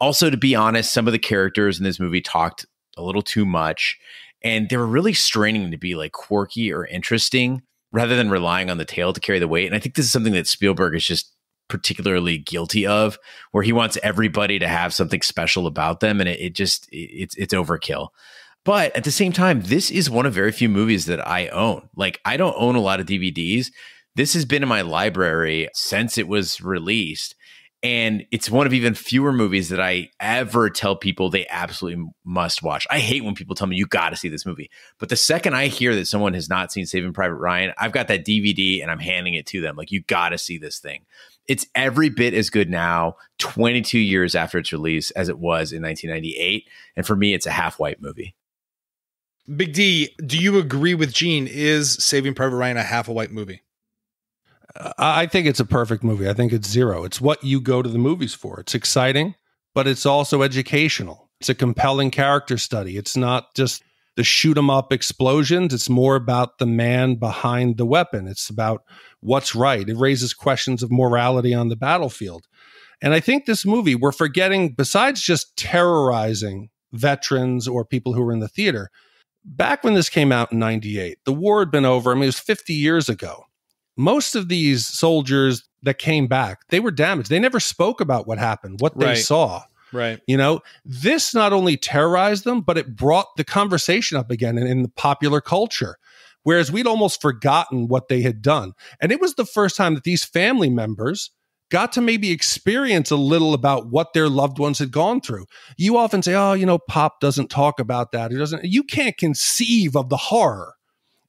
also to be honest some of the characters in this movie talked a little too much. And they were really straining to be like quirky or interesting rather than relying on the tail to carry the weight. And I think this is something that Spielberg is just particularly guilty of, where he wants everybody to have something special about them. And it, it just, it, it's, it's overkill. But at the same time, this is one of very few movies that I own. Like, I don't own a lot of DVDs. This has been in my library since it was released. And it's one of even fewer movies that I ever tell people they absolutely must watch. I hate when people tell me you got to see this movie. But the second I hear that someone has not seen Saving Private Ryan, I've got that DVD and I'm handing it to them. Like, you got to see this thing. It's every bit as good now, 22 years after its release, as it was in 1998. And for me, it's a half white movie. Big D, do you agree with Gene? Is Saving Private Ryan a half a white movie? I think it's a perfect movie. I think it's zero. It's what you go to the movies for. It's exciting, but it's also educational. It's a compelling character study. It's not just the shoot 'em up explosions. It's more about the man behind the weapon. It's about what's right. It raises questions of morality on the battlefield. And I think this movie, we're forgetting, besides just terrorizing veterans or people who were in the theater, back when this came out in 98, the war had been over. I mean, it was 50 years ago most of these soldiers that came back, they were damaged. They never spoke about what happened, what right. they saw. Right. You know, this not only terrorized them, but it brought the conversation up again in, in the popular culture. Whereas we'd almost forgotten what they had done. And it was the first time that these family members got to maybe experience a little about what their loved ones had gone through. You often say, oh, you know, Pop doesn't talk about that. He doesn't, you can't conceive of the horror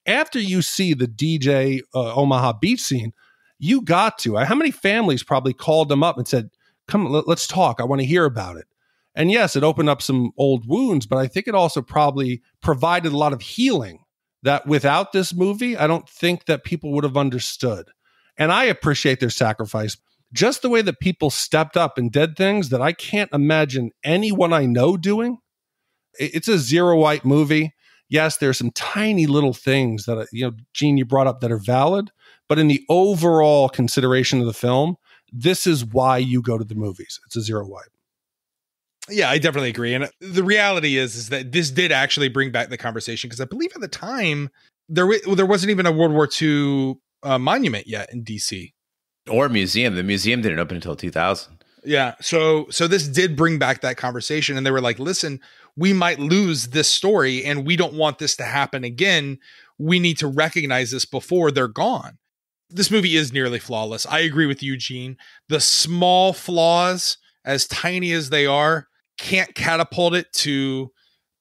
after you see the DJ uh, Omaha beach scene, you got to. How many families probably called them up and said, "Come, let's talk. I want to hear about it." And yes, it opened up some old wounds, but I think it also probably provided a lot of healing that without this movie, I don't think that people would have understood. And I appreciate their sacrifice. Just the way that people stepped up and did things that I can't imagine anyone I know doing. It's a zero white movie yes, there are some tiny little things that, you know, Gene, you brought up that are valid, but in the overall consideration of the film, this is why you go to the movies. It's a zero wipe. Yeah, I definitely agree. And the reality is, is that this did actually bring back the conversation because I believe at the time there w- there wasn't even a World War II uh, monument yet in DC or museum. The museum didn't open until 2000. Yeah. So so this did bring back that conversation and they were like, "Listen, we might lose this story and we don't want this to happen again. We need to recognize this before they're gone. This movie is nearly flawless. I agree with Eugene. The small flaws, as tiny as they are, can't catapult it to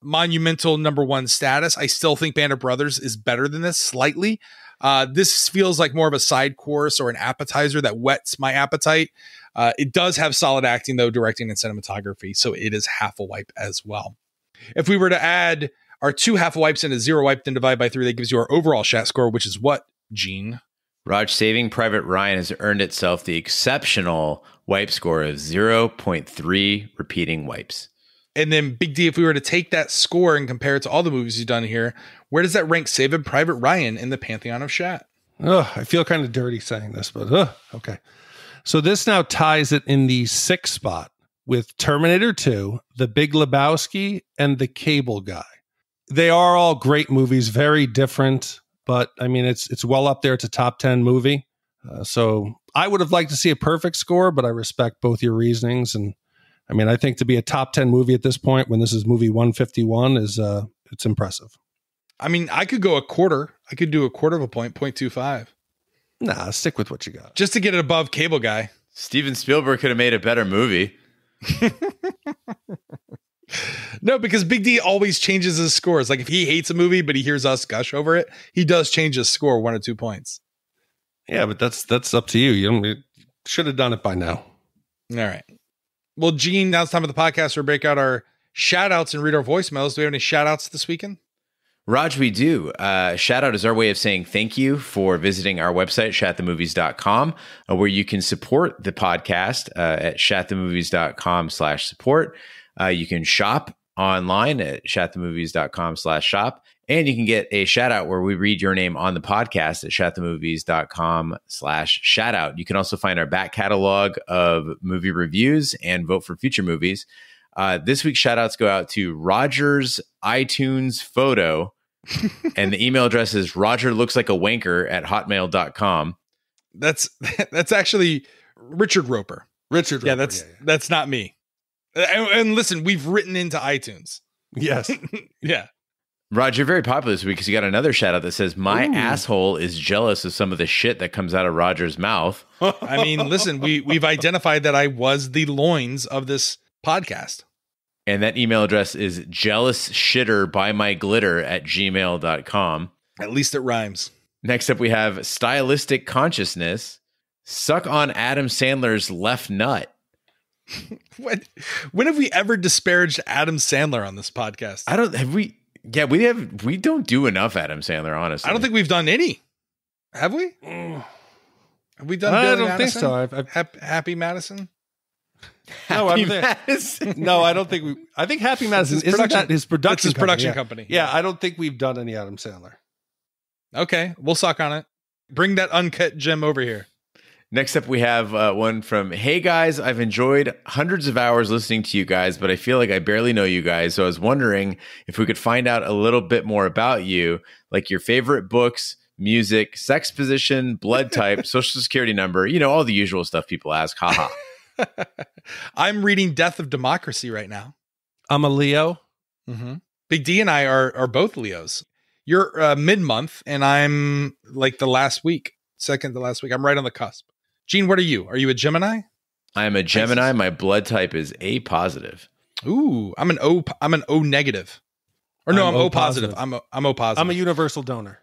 monumental number one status. I still think Band of Brothers is better than this slightly. Uh, this feels like more of a side course or an appetizer that whets my appetite. Uh, it does have solid acting, though, directing and cinematography, so it is half a wipe as well. If we were to add our two half wipes and a zero wipe, then divide by three, that gives you our overall SHAT score, which is what, Gene? Raj, Saving Private Ryan has earned itself the exceptional wipe score of 0.3 repeating wipes. And then, Big D, if we were to take that score and compare it to all the movies you've done here, where does that rank Saving Private Ryan in the pantheon of Shat? Oh, I feel kind of dirty saying this, but okay. So this now ties it in the sixth spot with Terminator 2, The Big Lebowski, and The Cable Guy. They are all great movies, very different, but I mean, it's it's well up there. It's a top 10 movie. Uh, so I would have liked to see a perfect score, but I respect both your reasonings. And I mean, I think to be a top 10 movie at this point, when this is movie 151, is uh, it's impressive. I mean, I could go a quarter. I could do a quarter of a point, 0.25. Nah, stick with what you got. Just to get it above Cable Guy. Steven Spielberg could have made a better movie no, because Big D always changes his scores. Like if he hates a movie but he hears us gush over it, he does change his score one or two points. Yeah, but that's that's up to you. You should have done it by now. All right. Well, Gene, now it's time for the podcast where we break out our shout outs and read our voicemails. Do we have any shout outs this weekend? Raj, we do. Uh, shout out is our way of saying thank you for visiting our website, shatthemovies.com, uh, where you can support the podcast uh, at shatthemovies.com slash support. Uh, you can shop online at shatthemovies.com slash shop. And you can get a shout out where we read your name on the podcast at shatthemovies.com slash shout out. You can also find our back catalog of movie reviews and vote for future movies. Uh, this week's shout outs go out to Rogers iTunes Photo and the email address is roger looks like a wanker at hotmail.com. That's that's actually Richard Roper. Richard Roper. Yeah, that's yeah, yeah. that's not me. Uh, and, and, listen, we've written into iTunes. Yes. yeah. Roger, you're very popular this week because you got another shout out that says, My Ooh. asshole is jealous of some of the shit that comes out of Roger's mouth. I mean, listen, we, we've identified that I was the loins of this podcast. And that email address is jealous shitter by my glitter at gmail.com. At least it rhymes. Next up, we have Stylistic Consciousness. Suck on Adam Sandler's left nut. when, when have we ever disparaged Adam Sandler on this podcast? I don't, have we? Yeah, we have, we don't do enough Adam Sandler, honestly. I don't think we've done any. Have we? Mm. Have we done? I Billy don't Madison? think so. I've, I've, Happy Madison. no, I don't think, no, I don't think we. I think Happy Madison is that his production. his production company. company. Yeah. yeah, I don't think we've done any Adam Sandler. Okay, we'll suck on it. Bring that uncut gem over here. Next up, we have uh, one from Hey guys, I've enjoyed hundreds of hours listening to you guys, but I feel like I barely know you guys. So I was wondering if we could find out a little bit more about you, like your favorite books, music, sex position, blood type, social security number, you know, all the usual stuff people ask. Haha. I'm reading Death of Democracy right now. I'm a Leo. Mm-hmm. Big D and I are are both Leos. You're uh, mid month, and I'm like the last week, second to last week. I'm right on the cusp. Gene, what are you? Are you a Gemini? I'm a Gemini. My blood type is A positive. Ooh, I'm an O. I'm an O negative. Or no, I'm, I'm O positive. positive. I'm a, I'm O positive. I'm a universal donor.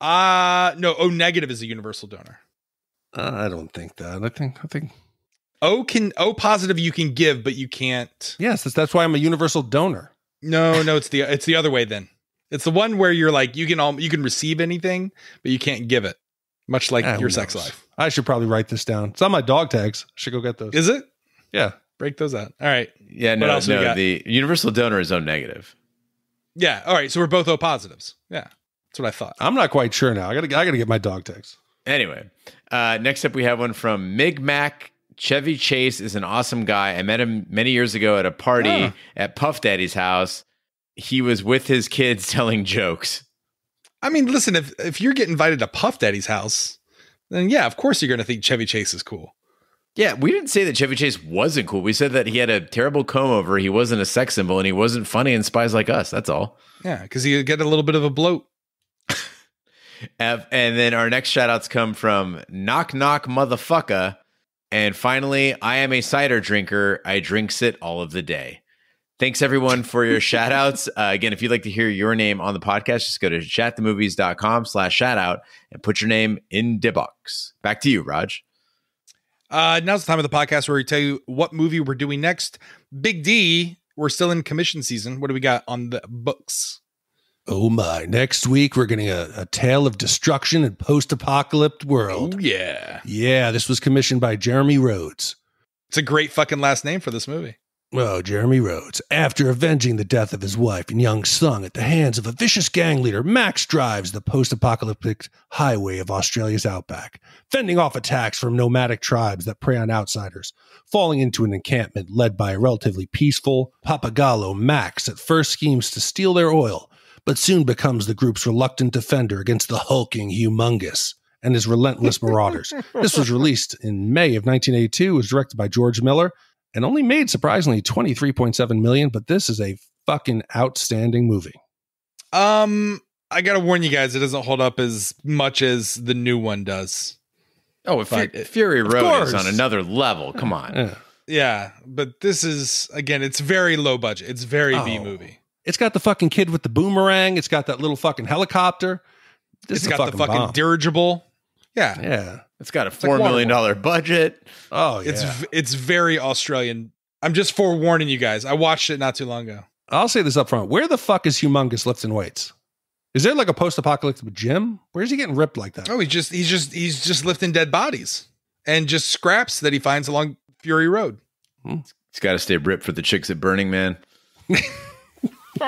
Uh no, O negative is a universal donor. Uh, I don't think that. I think I think O can O positive you can give, but you can't. Yes, that's, that's why I'm a universal donor. No, no, it's the it's the other way then. It's the one where you're like you can all you can receive anything, but you can't give it. Much like ah, your sex life. I should probably write this down. It's on my dog tags. I should go get those. Is it? Yeah. Break those out. All right. Yeah, no, no, the universal donor is O negative. Yeah. All right. So we're both O positives. Yeah. That's what I thought. I'm not quite sure now. I gotta I gotta get my dog tags. Anyway, uh, next up we have one from Mig Mac Chevy Chase is an awesome guy. I met him many years ago at a party yeah. at Puff Daddy's house. He was with his kids telling jokes. I mean, listen, if if you're getting invited to Puff Daddy's house, then yeah, of course you're going to think Chevy Chase is cool. Yeah, we didn't say that Chevy Chase wasn't cool. We said that he had a terrible comb over, he wasn't a sex symbol, and he wasn't funny in Spies Like Us. That's all. Yeah, because he get a little bit of a bloat. and then our next shout outs come from Knock Knock Motherfucker and finally, I am a cider drinker. I drinks it all of the day. Thanks everyone for your shout outs. Uh, again, if you'd like to hear your name on the podcast, just go to chatthemovies.com slash shout out and put your name in the box. Back to you, Raj. Uh, now's the time of the podcast where we tell you what movie we're doing next. Big D, we're still in commission season. What do we got on the books? Oh my. Next week, we're getting a, a tale of destruction and post apocalyptic world. Oh, yeah. Yeah, this was commissioned by Jeremy Rhodes. It's a great fucking last name for this movie. Oh, Jeremy Rhodes. After avenging the death of his wife and young son at the hands of a vicious gang leader, Max drives the post apocalyptic highway of Australia's outback, fending off attacks from nomadic tribes that prey on outsiders. Falling into an encampment led by a relatively peaceful Papagallo, Max at first schemes to steal their oil, but soon becomes the group's reluctant defender against the hulking Humongous and his relentless marauders. this was released in May of 1982, was directed by George Miller, and only made surprisingly 23.7 million, but this is a fucking outstanding movie. Um, I gotta warn you guys, it doesn't hold up as much as the new one does. Oh, Fury Road course. is on another level. Come on. Yeah. yeah. but this is again, it's very low budget. It's very oh. B movie. It's got the fucking kid with the boomerang. It's got that little fucking helicopter. This it's got fucking the fucking bomb. dirigible. Yeah. Yeah. It's got a four like million dollar budget. Oh, yeah. It's it's very Australian. I'm just forewarning you guys. I watched it not too long ago. I'll say this up front. Where the fuck is humongous lifting weights? Is there like a post-apocalyptic gym? Where is he getting ripped like that? Oh, he just he's just he's just lifting dead bodies and just scraps that he finds along Fury Road. Hmm. He's got to stay ripped for the chicks at Burning Man.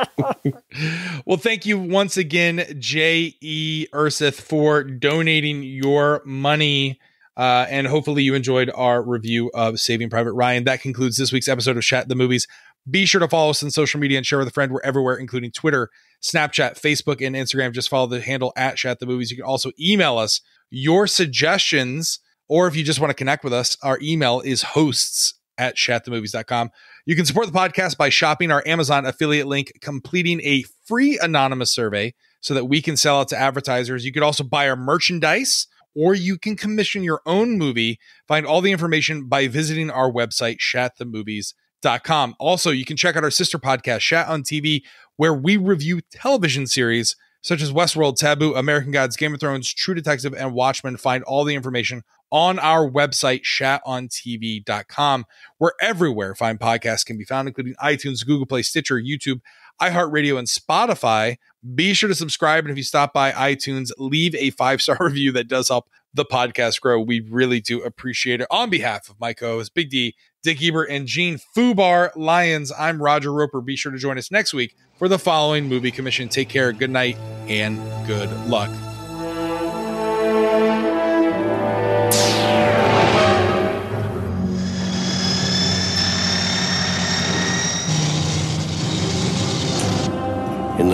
well, thank you once again, J.E. Urseth, for donating your money. Uh, and hopefully you enjoyed our review of Saving Private Ryan. That concludes this week's episode of Chat the Movies. Be sure to follow us on social media and share with a friend. We're everywhere, including Twitter, Snapchat, Facebook, and Instagram. Just follow the handle at Chat the Movies. You can also email us your suggestions, or if you just want to connect with us, our email is hosts at chatthemovies.com. You can support the podcast by shopping our Amazon affiliate link, completing a free anonymous survey so that we can sell it to advertisers. You could also buy our merchandise or you can commission your own movie. Find all the information by visiting our website, shatthemovies.com. Also, you can check out our sister podcast, Shat on TV, where we review television series such as Westworld, Taboo, American Gods, Game of Thrones, True Detective, and Watchmen. Find all the information on our website, chatontv.com, where everywhere fine podcasts can be found, including iTunes, Google Play, Stitcher, YouTube, iHeartRadio, and Spotify. Be sure to subscribe. And if you stop by iTunes, leave a five star review that does help the podcast grow. We really do appreciate it. On behalf of my co host, Big D, Dick Eber, and Gene Fubar Lions, I'm Roger Roper. Be sure to join us next week for the following movie commission. Take care. Good night and good luck.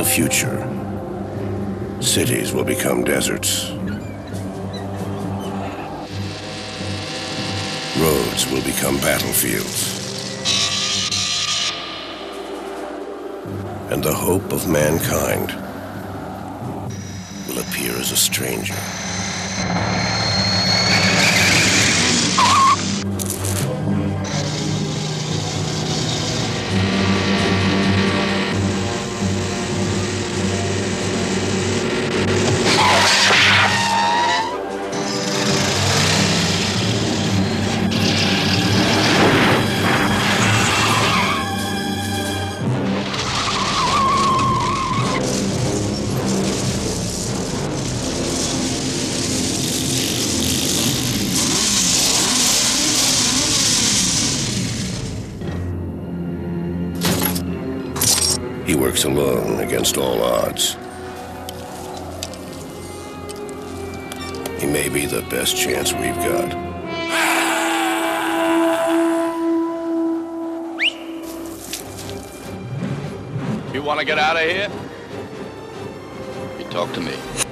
the future, cities will become deserts. Roads will become battlefields. And the hope of mankind will appear as a stranger. alone against all odds. He may be the best chance we've got. You want to get out of here? You talk to me.